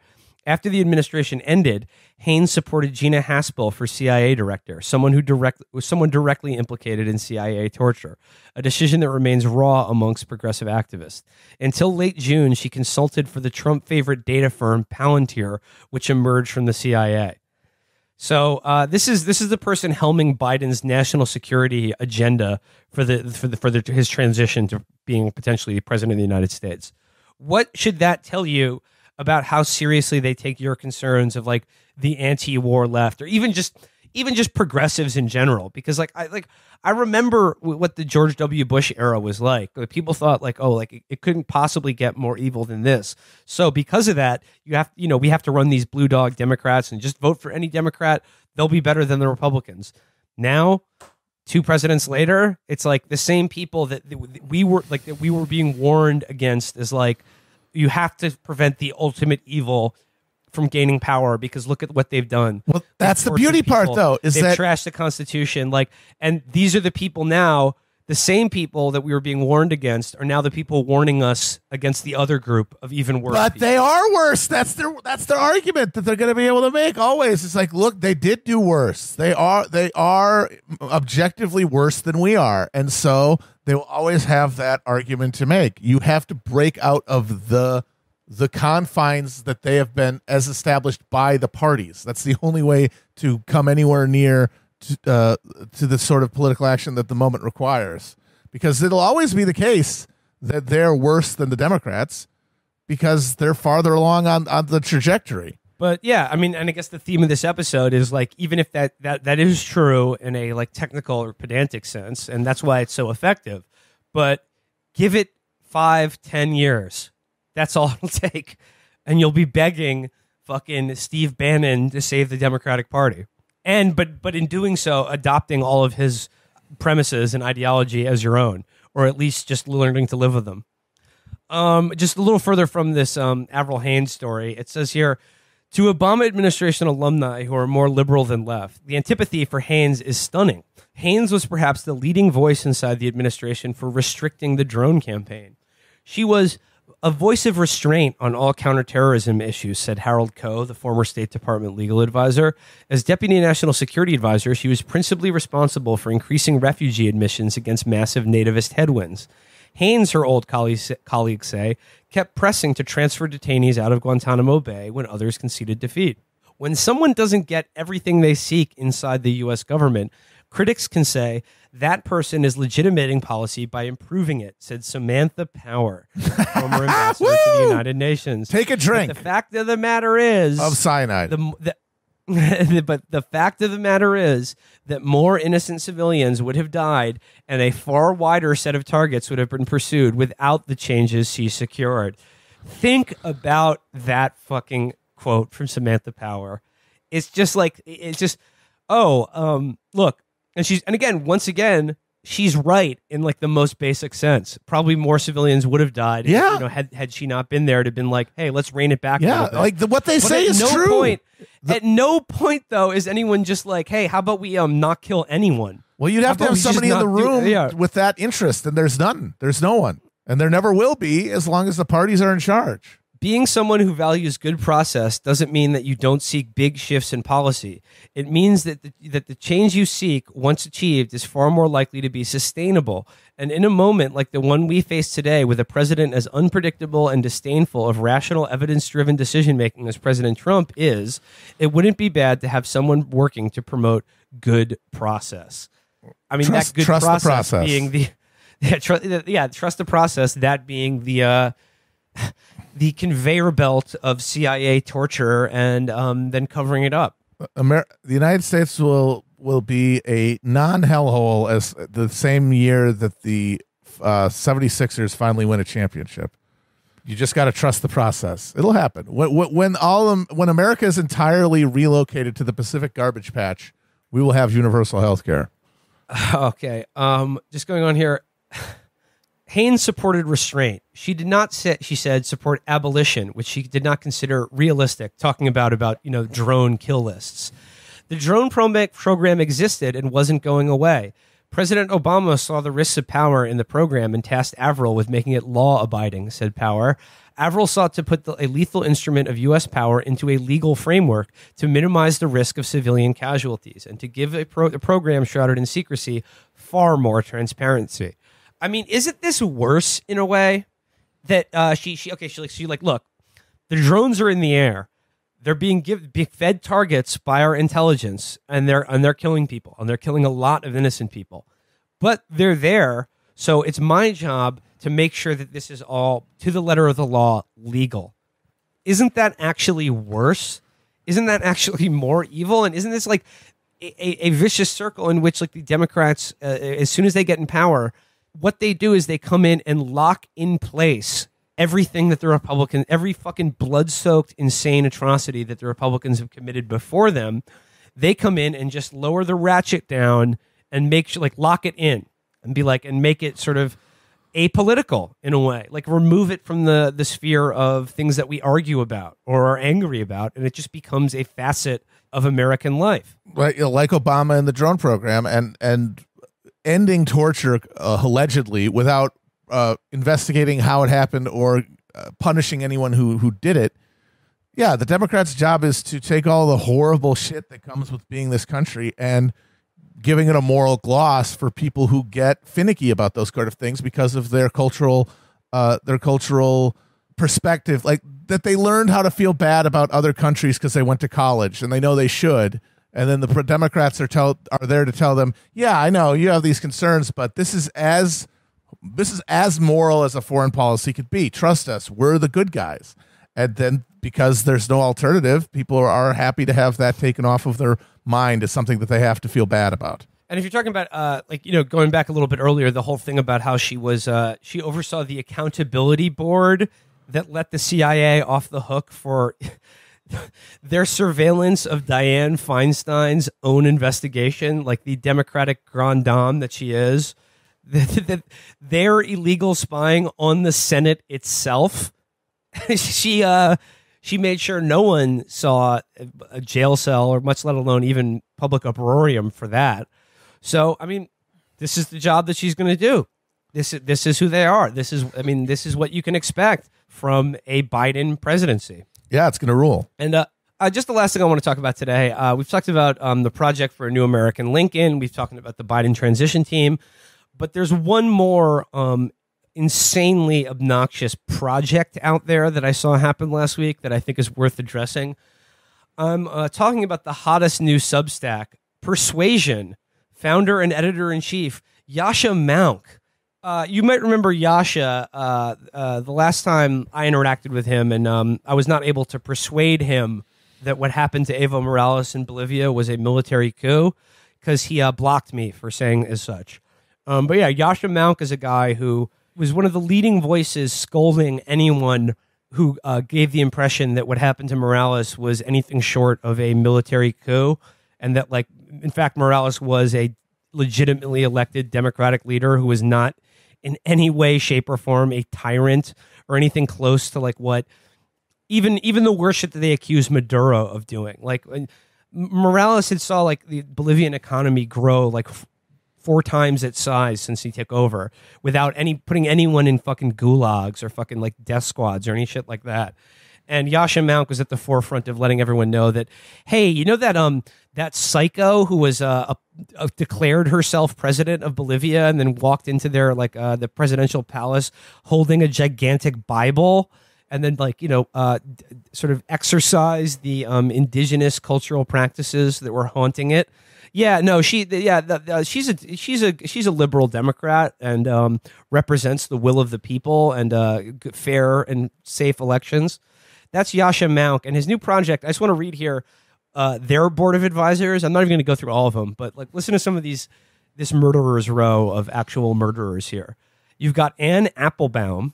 After the administration ended, Haynes supported Gina Haspel for CIA director, someone who direct, was someone directly implicated in CIA torture, a decision that remains raw amongst progressive activists. Until late June, she consulted for the Trump favorite data firm Palantir, which emerged from the CIA. So uh, this is this is the person helming Biden's national security agenda for the for the for the, his transition to being potentially president of the United States. What should that tell you about how seriously they take your concerns of like the anti-war left, or even just even just progressives in general because like i like i remember what the george w bush era was like people thought like oh like it, it couldn't possibly get more evil than this so because of that you have you know we have to run these blue dog democrats and just vote for any democrat they'll be better than the republicans now two presidents later it's like the same people that we were like that we were being warned against is like you have to prevent the ultimate evil from gaining power because look at what they've done. Well, that's the beauty people. part, though, is they've that trashed the Constitution. Like, and these are the people now. The same people that we were being warned against are now the people warning us against the other group of even worse. But people. they are worse. That's their that's their argument that they're going to be able to make. Always, it's like, look, they did do worse. They are they are objectively worse than we are, and so they will always have that argument to make. You have to break out of the the confines that they have been as established by the parties. That's the only way to come anywhere near to, uh, to the sort of political action that the moment requires. Because it'll always be the case that they're worse than the Democrats because they're farther along on, on the trajectory. But yeah, I mean, and I guess the theme of this episode is like, even if that, that, that is true in a like technical or pedantic sense, and that's why it's so effective, but give it five, ten years that's all it'll take. And you'll be begging fucking Steve Bannon to save the Democratic Party. And but but in doing so, adopting all of his premises and ideology as your own, or at least just learning to live with them. Um, just a little further from this um, Avril Haines story, it says here to Obama administration alumni who are more liberal than left, the antipathy for Haynes is stunning. Haynes was perhaps the leading voice inside the administration for restricting the drone campaign. She was a voice of restraint on all counterterrorism issues, said Harold Coe, the former State Department legal advisor. As deputy national security advisor, she was principally responsible for increasing refugee admissions against massive nativist headwinds. Haynes, her old colleagues say, kept pressing to transfer detainees out of Guantanamo Bay when others conceded defeat. When someone doesn't get everything they seek inside the U.S. government, Critics can say that person is legitimating policy by improving it, said Samantha Power, former ambassador to the United Nations. Take a drink. But the fact of the matter is of cyanide. The, the, but the fact of the matter is that more innocent civilians would have died and a far wider set of targets would have been pursued without the changes she secured. Think about that fucking quote from Samantha Power. It's just like, it's just, oh, um, look, and she's and again, once again, she's right in like the most basic sense. Probably more civilians would have died. Yeah, if, you know, had had she not been there, it'd have been like, hey, let's rein it back. Yeah, like the, what they but say is no true. Point, the, at no point though is anyone just like, hey, how about we um not kill anyone? Well, you'd have how to have somebody in the room do, yeah. with that interest, and there's none. There's no one, and there never will be as long as the parties are in charge. Being someone who values good process doesn't mean that you don't seek big shifts in policy. It means that the, that the change you seek, once achieved, is far more likely to be sustainable. And in a moment like the one we face today, with a president as unpredictable and disdainful of rational, evidence driven decision making as President Trump is, it wouldn't be bad to have someone working to promote good process. I mean, trust, that good trust process, process, being the yeah, tr yeah, trust the process. That being the uh, the conveyor belt of CIA torture and um, then covering it up. Amer the United States will will be a non hellhole as the same year that the uh, 76ers finally win a championship. You just got to trust the process. It'll happen. When, when all when America is entirely relocated to the Pacific garbage patch, we will have universal health care. Okay. Um, just going on here. Haynes supported restraint. She did not sit, she said, support abolition, which she did not consider realistic, talking about about, you know, drone kill lists. The drone program existed and wasn't going away. President Obama saw the risks of power in the program and tasked Averill with making it law abiding, said Power. Averill sought to put the, a lethal instrument of U.S. power into a legal framework to minimize the risk of civilian casualties and to give a, pro, a program shrouded in secrecy far more transparency. I mean, isn't this worse in a way that uh, she she okay she like she like look, the drones are in the air, they're being give, being fed targets by our intelligence, and they're and they're killing people, and they're killing a lot of innocent people, but they're there, so it's my job to make sure that this is all to the letter of the law legal. Isn't that actually worse? Isn't that actually more evil? And isn't this like a, a, vicious circle in which like the Democrats, uh, as soon as they get in power, what they do is they come in and lock in place everything that the Republicans, every fucking blood soaked, insane atrocity that the Republicans have committed before them. They come in and just lower the ratchet down and make sure, like, lock it in and be like, and make it sort of apolitical in a way, like remove it from the, the sphere of things that we argue about or are angry about. And it just becomes a facet of American life. Right. You know, like Obama and the drone program and, and, ending torture uh, allegedly without uh, investigating how it happened or uh, punishing anyone who who did it. Yeah, the Democrats' job is to take all the horrible shit that comes with being this country and giving it a moral gloss for people who get finicky about those sort of things because of their cultural uh, their cultural perspective, like that they learned how to feel bad about other countries because they went to college and they know they should and then the Democrats are tell are there to tell them, yeah, I know you have these concerns, but this is as this is as moral as a foreign policy could be. Trust us, we're the good guys. And then because there's no alternative, people are happy to have that taken off of their mind as something that they have to feel bad about. And if you're talking about, uh, like you know, going back a little bit earlier, the whole thing about how she was, uh, she oversaw the accountability board that let the CIA off the hook for their surveillance of Dianne Feinstein's own investigation, like the Democratic grand dame that she is, their illegal spying on the Senate itself. she uh, she made sure no one saw a jail cell, or much let alone even public uproarium for that. So, I mean, this is the job that she's going to do. This is this is who they are. This is, I mean, this is what you can expect from a Biden presidency. Yeah, it's gonna rule. And uh, uh, just the last thing I want to talk about today. Uh, we've talked about um, the project for a new American Lincoln. We've talked about the Biden transition team, but there's one more um, insanely obnoxious project out there that I saw happen last week that I think is worth addressing. I'm uh, talking about the hottest new Substack, Persuasion, founder and editor in chief Yasha Maunk uh, you might remember Yasha. Uh, uh, the last time I interacted with him, and um, I was not able to persuade him that what happened to Evo Morales in Bolivia was a military coup because he uh, blocked me for saying as such. Um, but yeah, Yasha Malk is a guy who was one of the leading voices scolding anyone who uh, gave the impression that what happened to Morales was anything short of a military coup, and that like in fact Morales was a legitimately elected democratic leader who was not in any way, shape, or form a tyrant or anything close to like what even even the worst shit that they accuse Maduro of doing. Like Morales had saw like the Bolivian economy grow like f- four times its size since he took over without any putting anyone in fucking gulags or fucking like death squads or any shit like that. And Yasha Mount was at the forefront of letting everyone know that, hey, you know that um that psycho who was uh, a, a declared herself president of Bolivia and then walked into their like uh, the presidential palace holding a gigantic Bible and then like you know uh, d- sort of exercise the um, indigenous cultural practices that were haunting it. Yeah, no, she yeah the, the, uh, she's a she's a she's a liberal Democrat and um, represents the will of the people and uh, fair and safe elections. That's Yasha Mauk and his new project. I just want to read here uh, their board of advisors. I'm not even going to go through all of them, but like listen to some of these this murderers row of actual murderers here. You've got Anne Applebaum,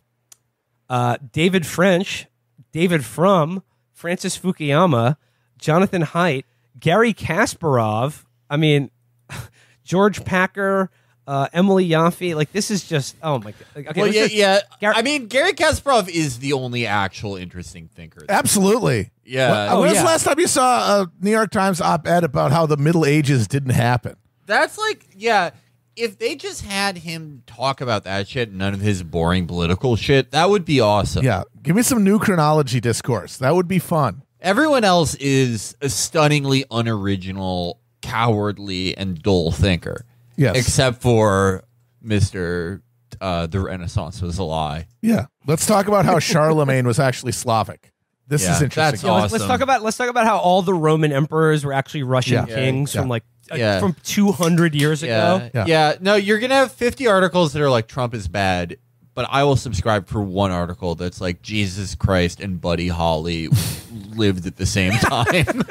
uh, David French, David Frum, Francis Fukuyama, Jonathan Haidt, Gary Kasparov. I mean, George Packer, uh, Emily Yaffe. Like this is just oh my god. Okay, well, yeah, just, yeah. Gar I mean, Gary Kasparov is the only actual interesting thinker. Absolutely. Yeah. When, oh, when was the last time you saw a New York Times op-ed about how the Middle Ages didn't happen? That's like yeah. If they just had him talk about that shit, none of his boring political shit, that would be awesome. Yeah. Give me some new chronology discourse. That would be fun. Everyone else is a stunningly unoriginal, cowardly, and dull thinker. Yes. Except for Mr. Uh, the Renaissance was a lie. Yeah. Let's talk about how Charlemagne was actually Slavic. This Yeah, is that's interesting. Yeah, let's, let's talk about let's talk about how all the Roman emperors were actually Russian Yeah. kings Yeah. from like uh, from 200 years ago. Yeah. yeah. No, you're going to have 50 articles that are like Trump is bad, but I will subscribe for one article that's like Jesus Christ and Buddy Holly lived at the same time.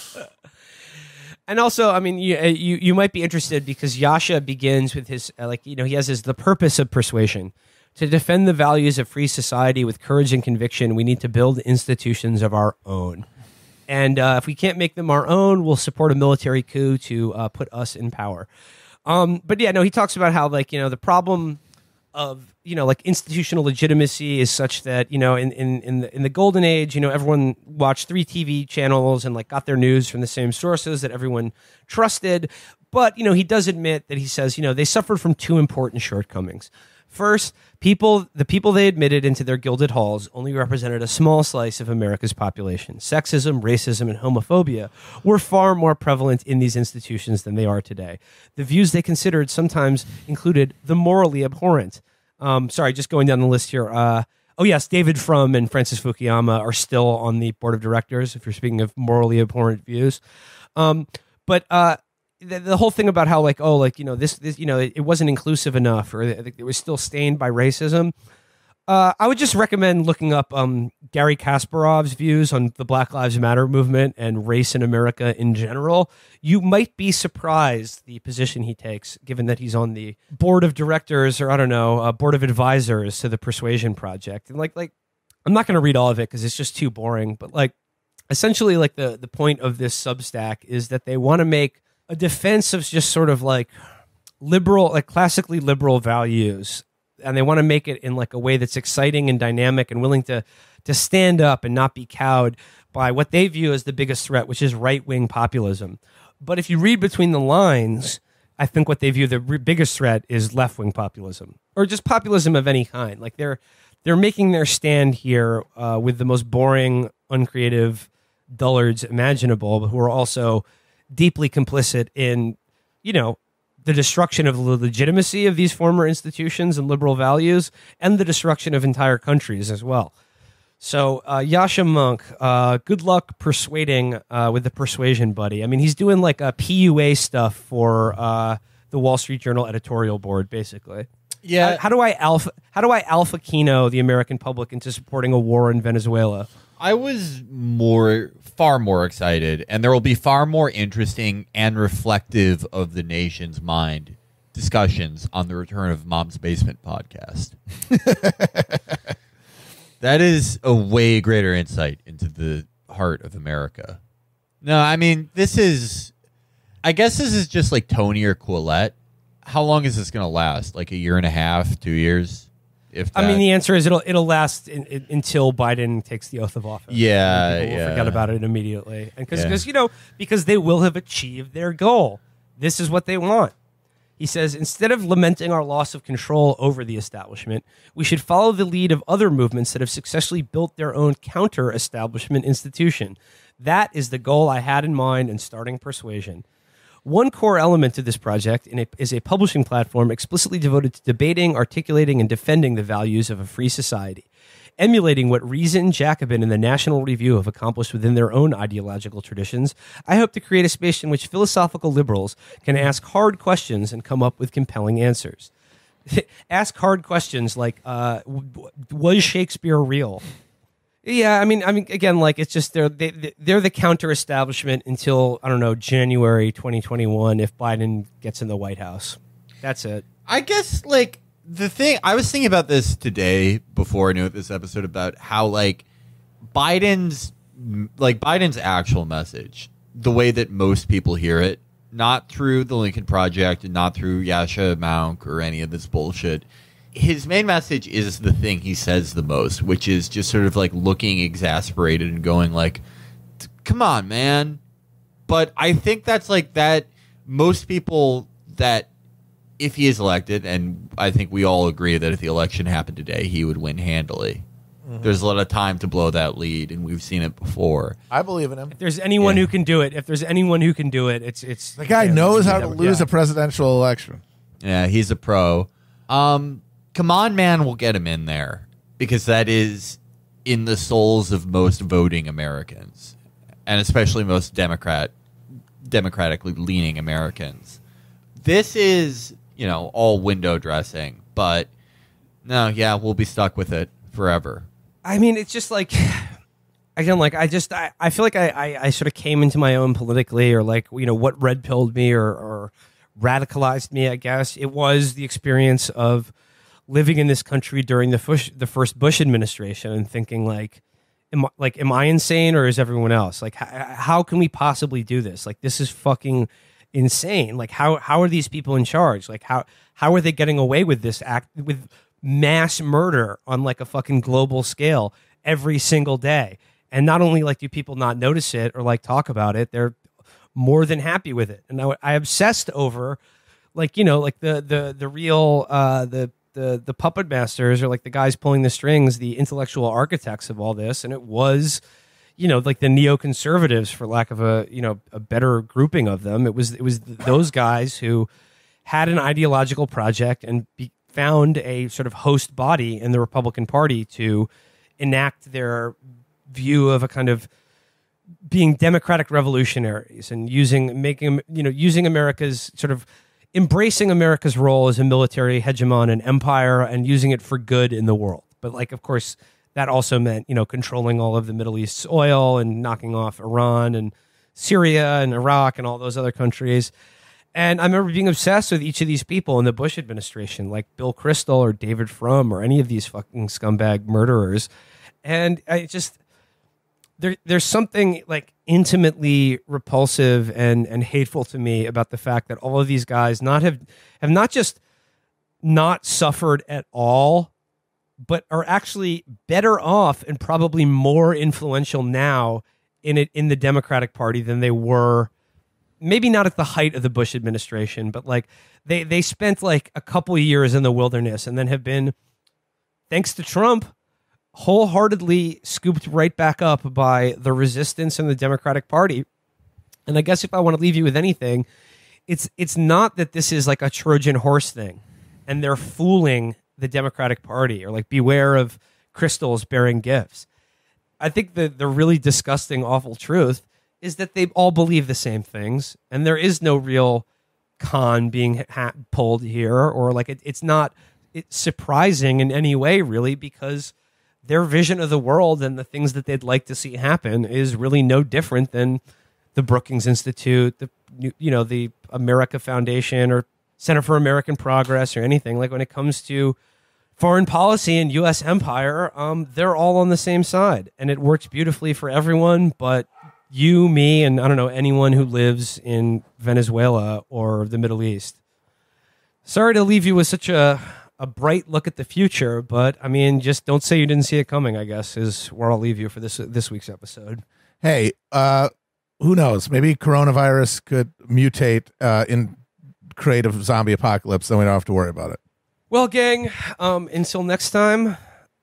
and also, I mean, you, uh, you you might be interested because Yasha begins with his uh, like you know he has his the purpose of persuasion to defend the values of free society with courage and conviction. We need to build institutions of our own, and uh, if we can't make them our own, we'll support a military coup to uh, put us in power. Um, but yeah, no, he talks about how like you know the problem of you know like institutional legitimacy is such that you know in in in the, in the golden age you know everyone watched three TV channels and like got their news from the same sources that everyone trusted but you know he does admit that he says you know they suffered from two important shortcomings first people the people they admitted into their gilded halls only represented a small slice of america's population sexism racism and homophobia were far more prevalent in these institutions than they are today the views they considered sometimes included the morally abhorrent um, sorry, just going down the list here. Uh, oh yes, David Frum and Francis Fukuyama are still on the board of directors. If you're speaking of morally abhorrent views, um, but uh, the, the, whole thing about how like oh like you know this this you know it, it wasn't inclusive enough or it, it was still stained by racism. Uh, I would just recommend looking up um, Gary Kasparov's views on the Black Lives Matter movement and race in America in general. You might be surprised the position he takes, given that he's on the board of directors or I don't know, uh, board of advisors to the Persuasion Project. And like, like, I'm not going to read all of it because it's just too boring. But like, essentially, like the the point of this Substack is that they want to make a defense of just sort of like liberal, like classically liberal values and they want to make it in like a way that's exciting and dynamic and willing to to stand up and not be cowed by what they view as the biggest threat, which is right wing populism. But if you read between the lines, I think what they view the biggest threat is left wing populism or just populism of any kind. Like they're they're making their stand here uh, with the most boring, uncreative dullards imaginable, who are also deeply complicit in you know the destruction of the legitimacy of these former institutions and liberal values, and the destruction of entire countries as well. So, uh, Yasha Monk, uh, good luck persuading uh, with the persuasion buddy. I mean, he's doing like a PUA stuff for uh, the Wall Street Journal editorial board, basically. Yeah. How, how do I alpha? How do I alpha kino the American public into supporting a war in Venezuela? I was more, far more excited, and there will be far more interesting and reflective of the nation's mind discussions on the return of Mom's Basement podcast. that is a way greater insight into the heart of America. No, I mean, this is, I guess this is just like Tony or Quillette. How long is this going to last? Like a year and a half, two years? If that, I mean, the answer is it'll it'll last in, in, until Biden takes the oath of office. Yeah, people yeah. will forget about it immediately, and because yeah. you know because they will have achieved their goal. This is what they want. He says, instead of lamenting our loss of control over the establishment, we should follow the lead of other movements that have successfully built their own counter establishment institution. That is the goal I had in mind in starting persuasion. One core element of this project is a publishing platform explicitly devoted to debating, articulating, and defending the values of a free society, emulating what Reason, Jacobin, and the National Review have accomplished within their own ideological traditions. I hope to create a space in which philosophical liberals can ask hard questions and come up with compelling answers. ask hard questions like, uh, was Shakespeare real? Yeah, I mean, I mean, again, like it's just they're they, they're the counter-establishment until I don't know January 2021 if Biden gets in the White House. That's it. I guess like the thing I was thinking about this today before I knew this episode about how like Biden's like Biden's actual message, the way that most people hear it, not through the Lincoln Project and not through Yasha Monk or any of this bullshit, his main message is the thing he says the most, which is just sort of like looking exasperated and going like, "Come on, man." But I think that's like that most people that if he is elected and I think we all agree that if the election happened today, he would win handily. Mm-hmm. There's a lot of time to blow that lead, and we've seen it before. I believe in him. If there's anyone yeah. who can do it, if there's anyone who can do it, it's it's the guy yeah, knows how to lose yeah. a presidential election. Yeah, he's a pro. Um, Come on, Man will get him in there because that is in the souls of most voting Americans and especially most Democrat democratically leaning Americans. This is, you know, all window dressing, but no, yeah, we'll be stuck with it forever. I mean, it's just like again, like I just I, I feel like I, I, I sort of came into my own politically or like you know what red pilled me or, or radicalized me, I guess. It was the experience of living in this country during the Bush, the first Bush administration and thinking like, am I, like am I insane or is everyone else like h- how can we possibly do this? Like this is fucking insane. Like how how are these people in charge? Like how how are they getting away with this act with mass murder on like a fucking global scale every single day? And not only like do people not notice it or like talk about it, they're more than happy with it. And I, I obsessed over like you know like the the the real uh the the the puppet masters are like the guys pulling the strings, the intellectual architects of all this, and it was, you know, like the neoconservatives, for lack of a you know a better grouping of them. It was it was those guys who had an ideological project and be, found a sort of host body in the Republican Party to enact their view of a kind of being democratic revolutionaries and using making you know using America's sort of embracing America's role as a military hegemon and empire and using it for good in the world. But like, of course, that also meant you know controlling all of the Middle East's oil and knocking off Iran and Syria and Iraq and all those other countries. And I remember being obsessed with each of these people in the Bush administration, like Bill Kristol or David Frum or any of these fucking scumbag murderers. And I just there, there's something like intimately repulsive and and hateful to me about the fact that all of these guys not have have not just not suffered at all but are actually better off and probably more influential now in it in the Democratic Party than they were maybe not at the height of the Bush administration, but like they they spent like a couple years in the wilderness and then have been thanks to Trump wholeheartedly scooped right back up by the resistance and the Democratic Party. And I guess if I want to leave you with anything, it's it's not that this is like a Trojan horse thing and they're fooling the Democratic Party or like beware of crystals bearing gifts. I think the the really disgusting awful truth is that they all believe the same things and there is no real con being ha- pulled here or like it, it's not it's surprising in any way really because their vision of the world and the things that they'd like to see happen is really no different than the Brookings Institute, the you know the America Foundation or Center for American Progress or anything. Like when it comes to foreign policy and U.S. empire, um, they're all on the same side, and it works beautifully for everyone. But you, me, and I don't know anyone who lives in Venezuela or the Middle East. Sorry to leave you with such a a bright look at the future. But I mean, just don't say you didn't see it coming. I guess is where I'll leave you for this this week's episode. Hey, uh, who knows? Maybe coronavirus could mutate uh, in create a zombie apocalypse, then we don't have to worry about it. Well, gang, um, until next time,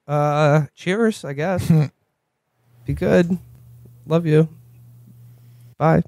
uh, cheers. I guess. Be good. Love you. Bye.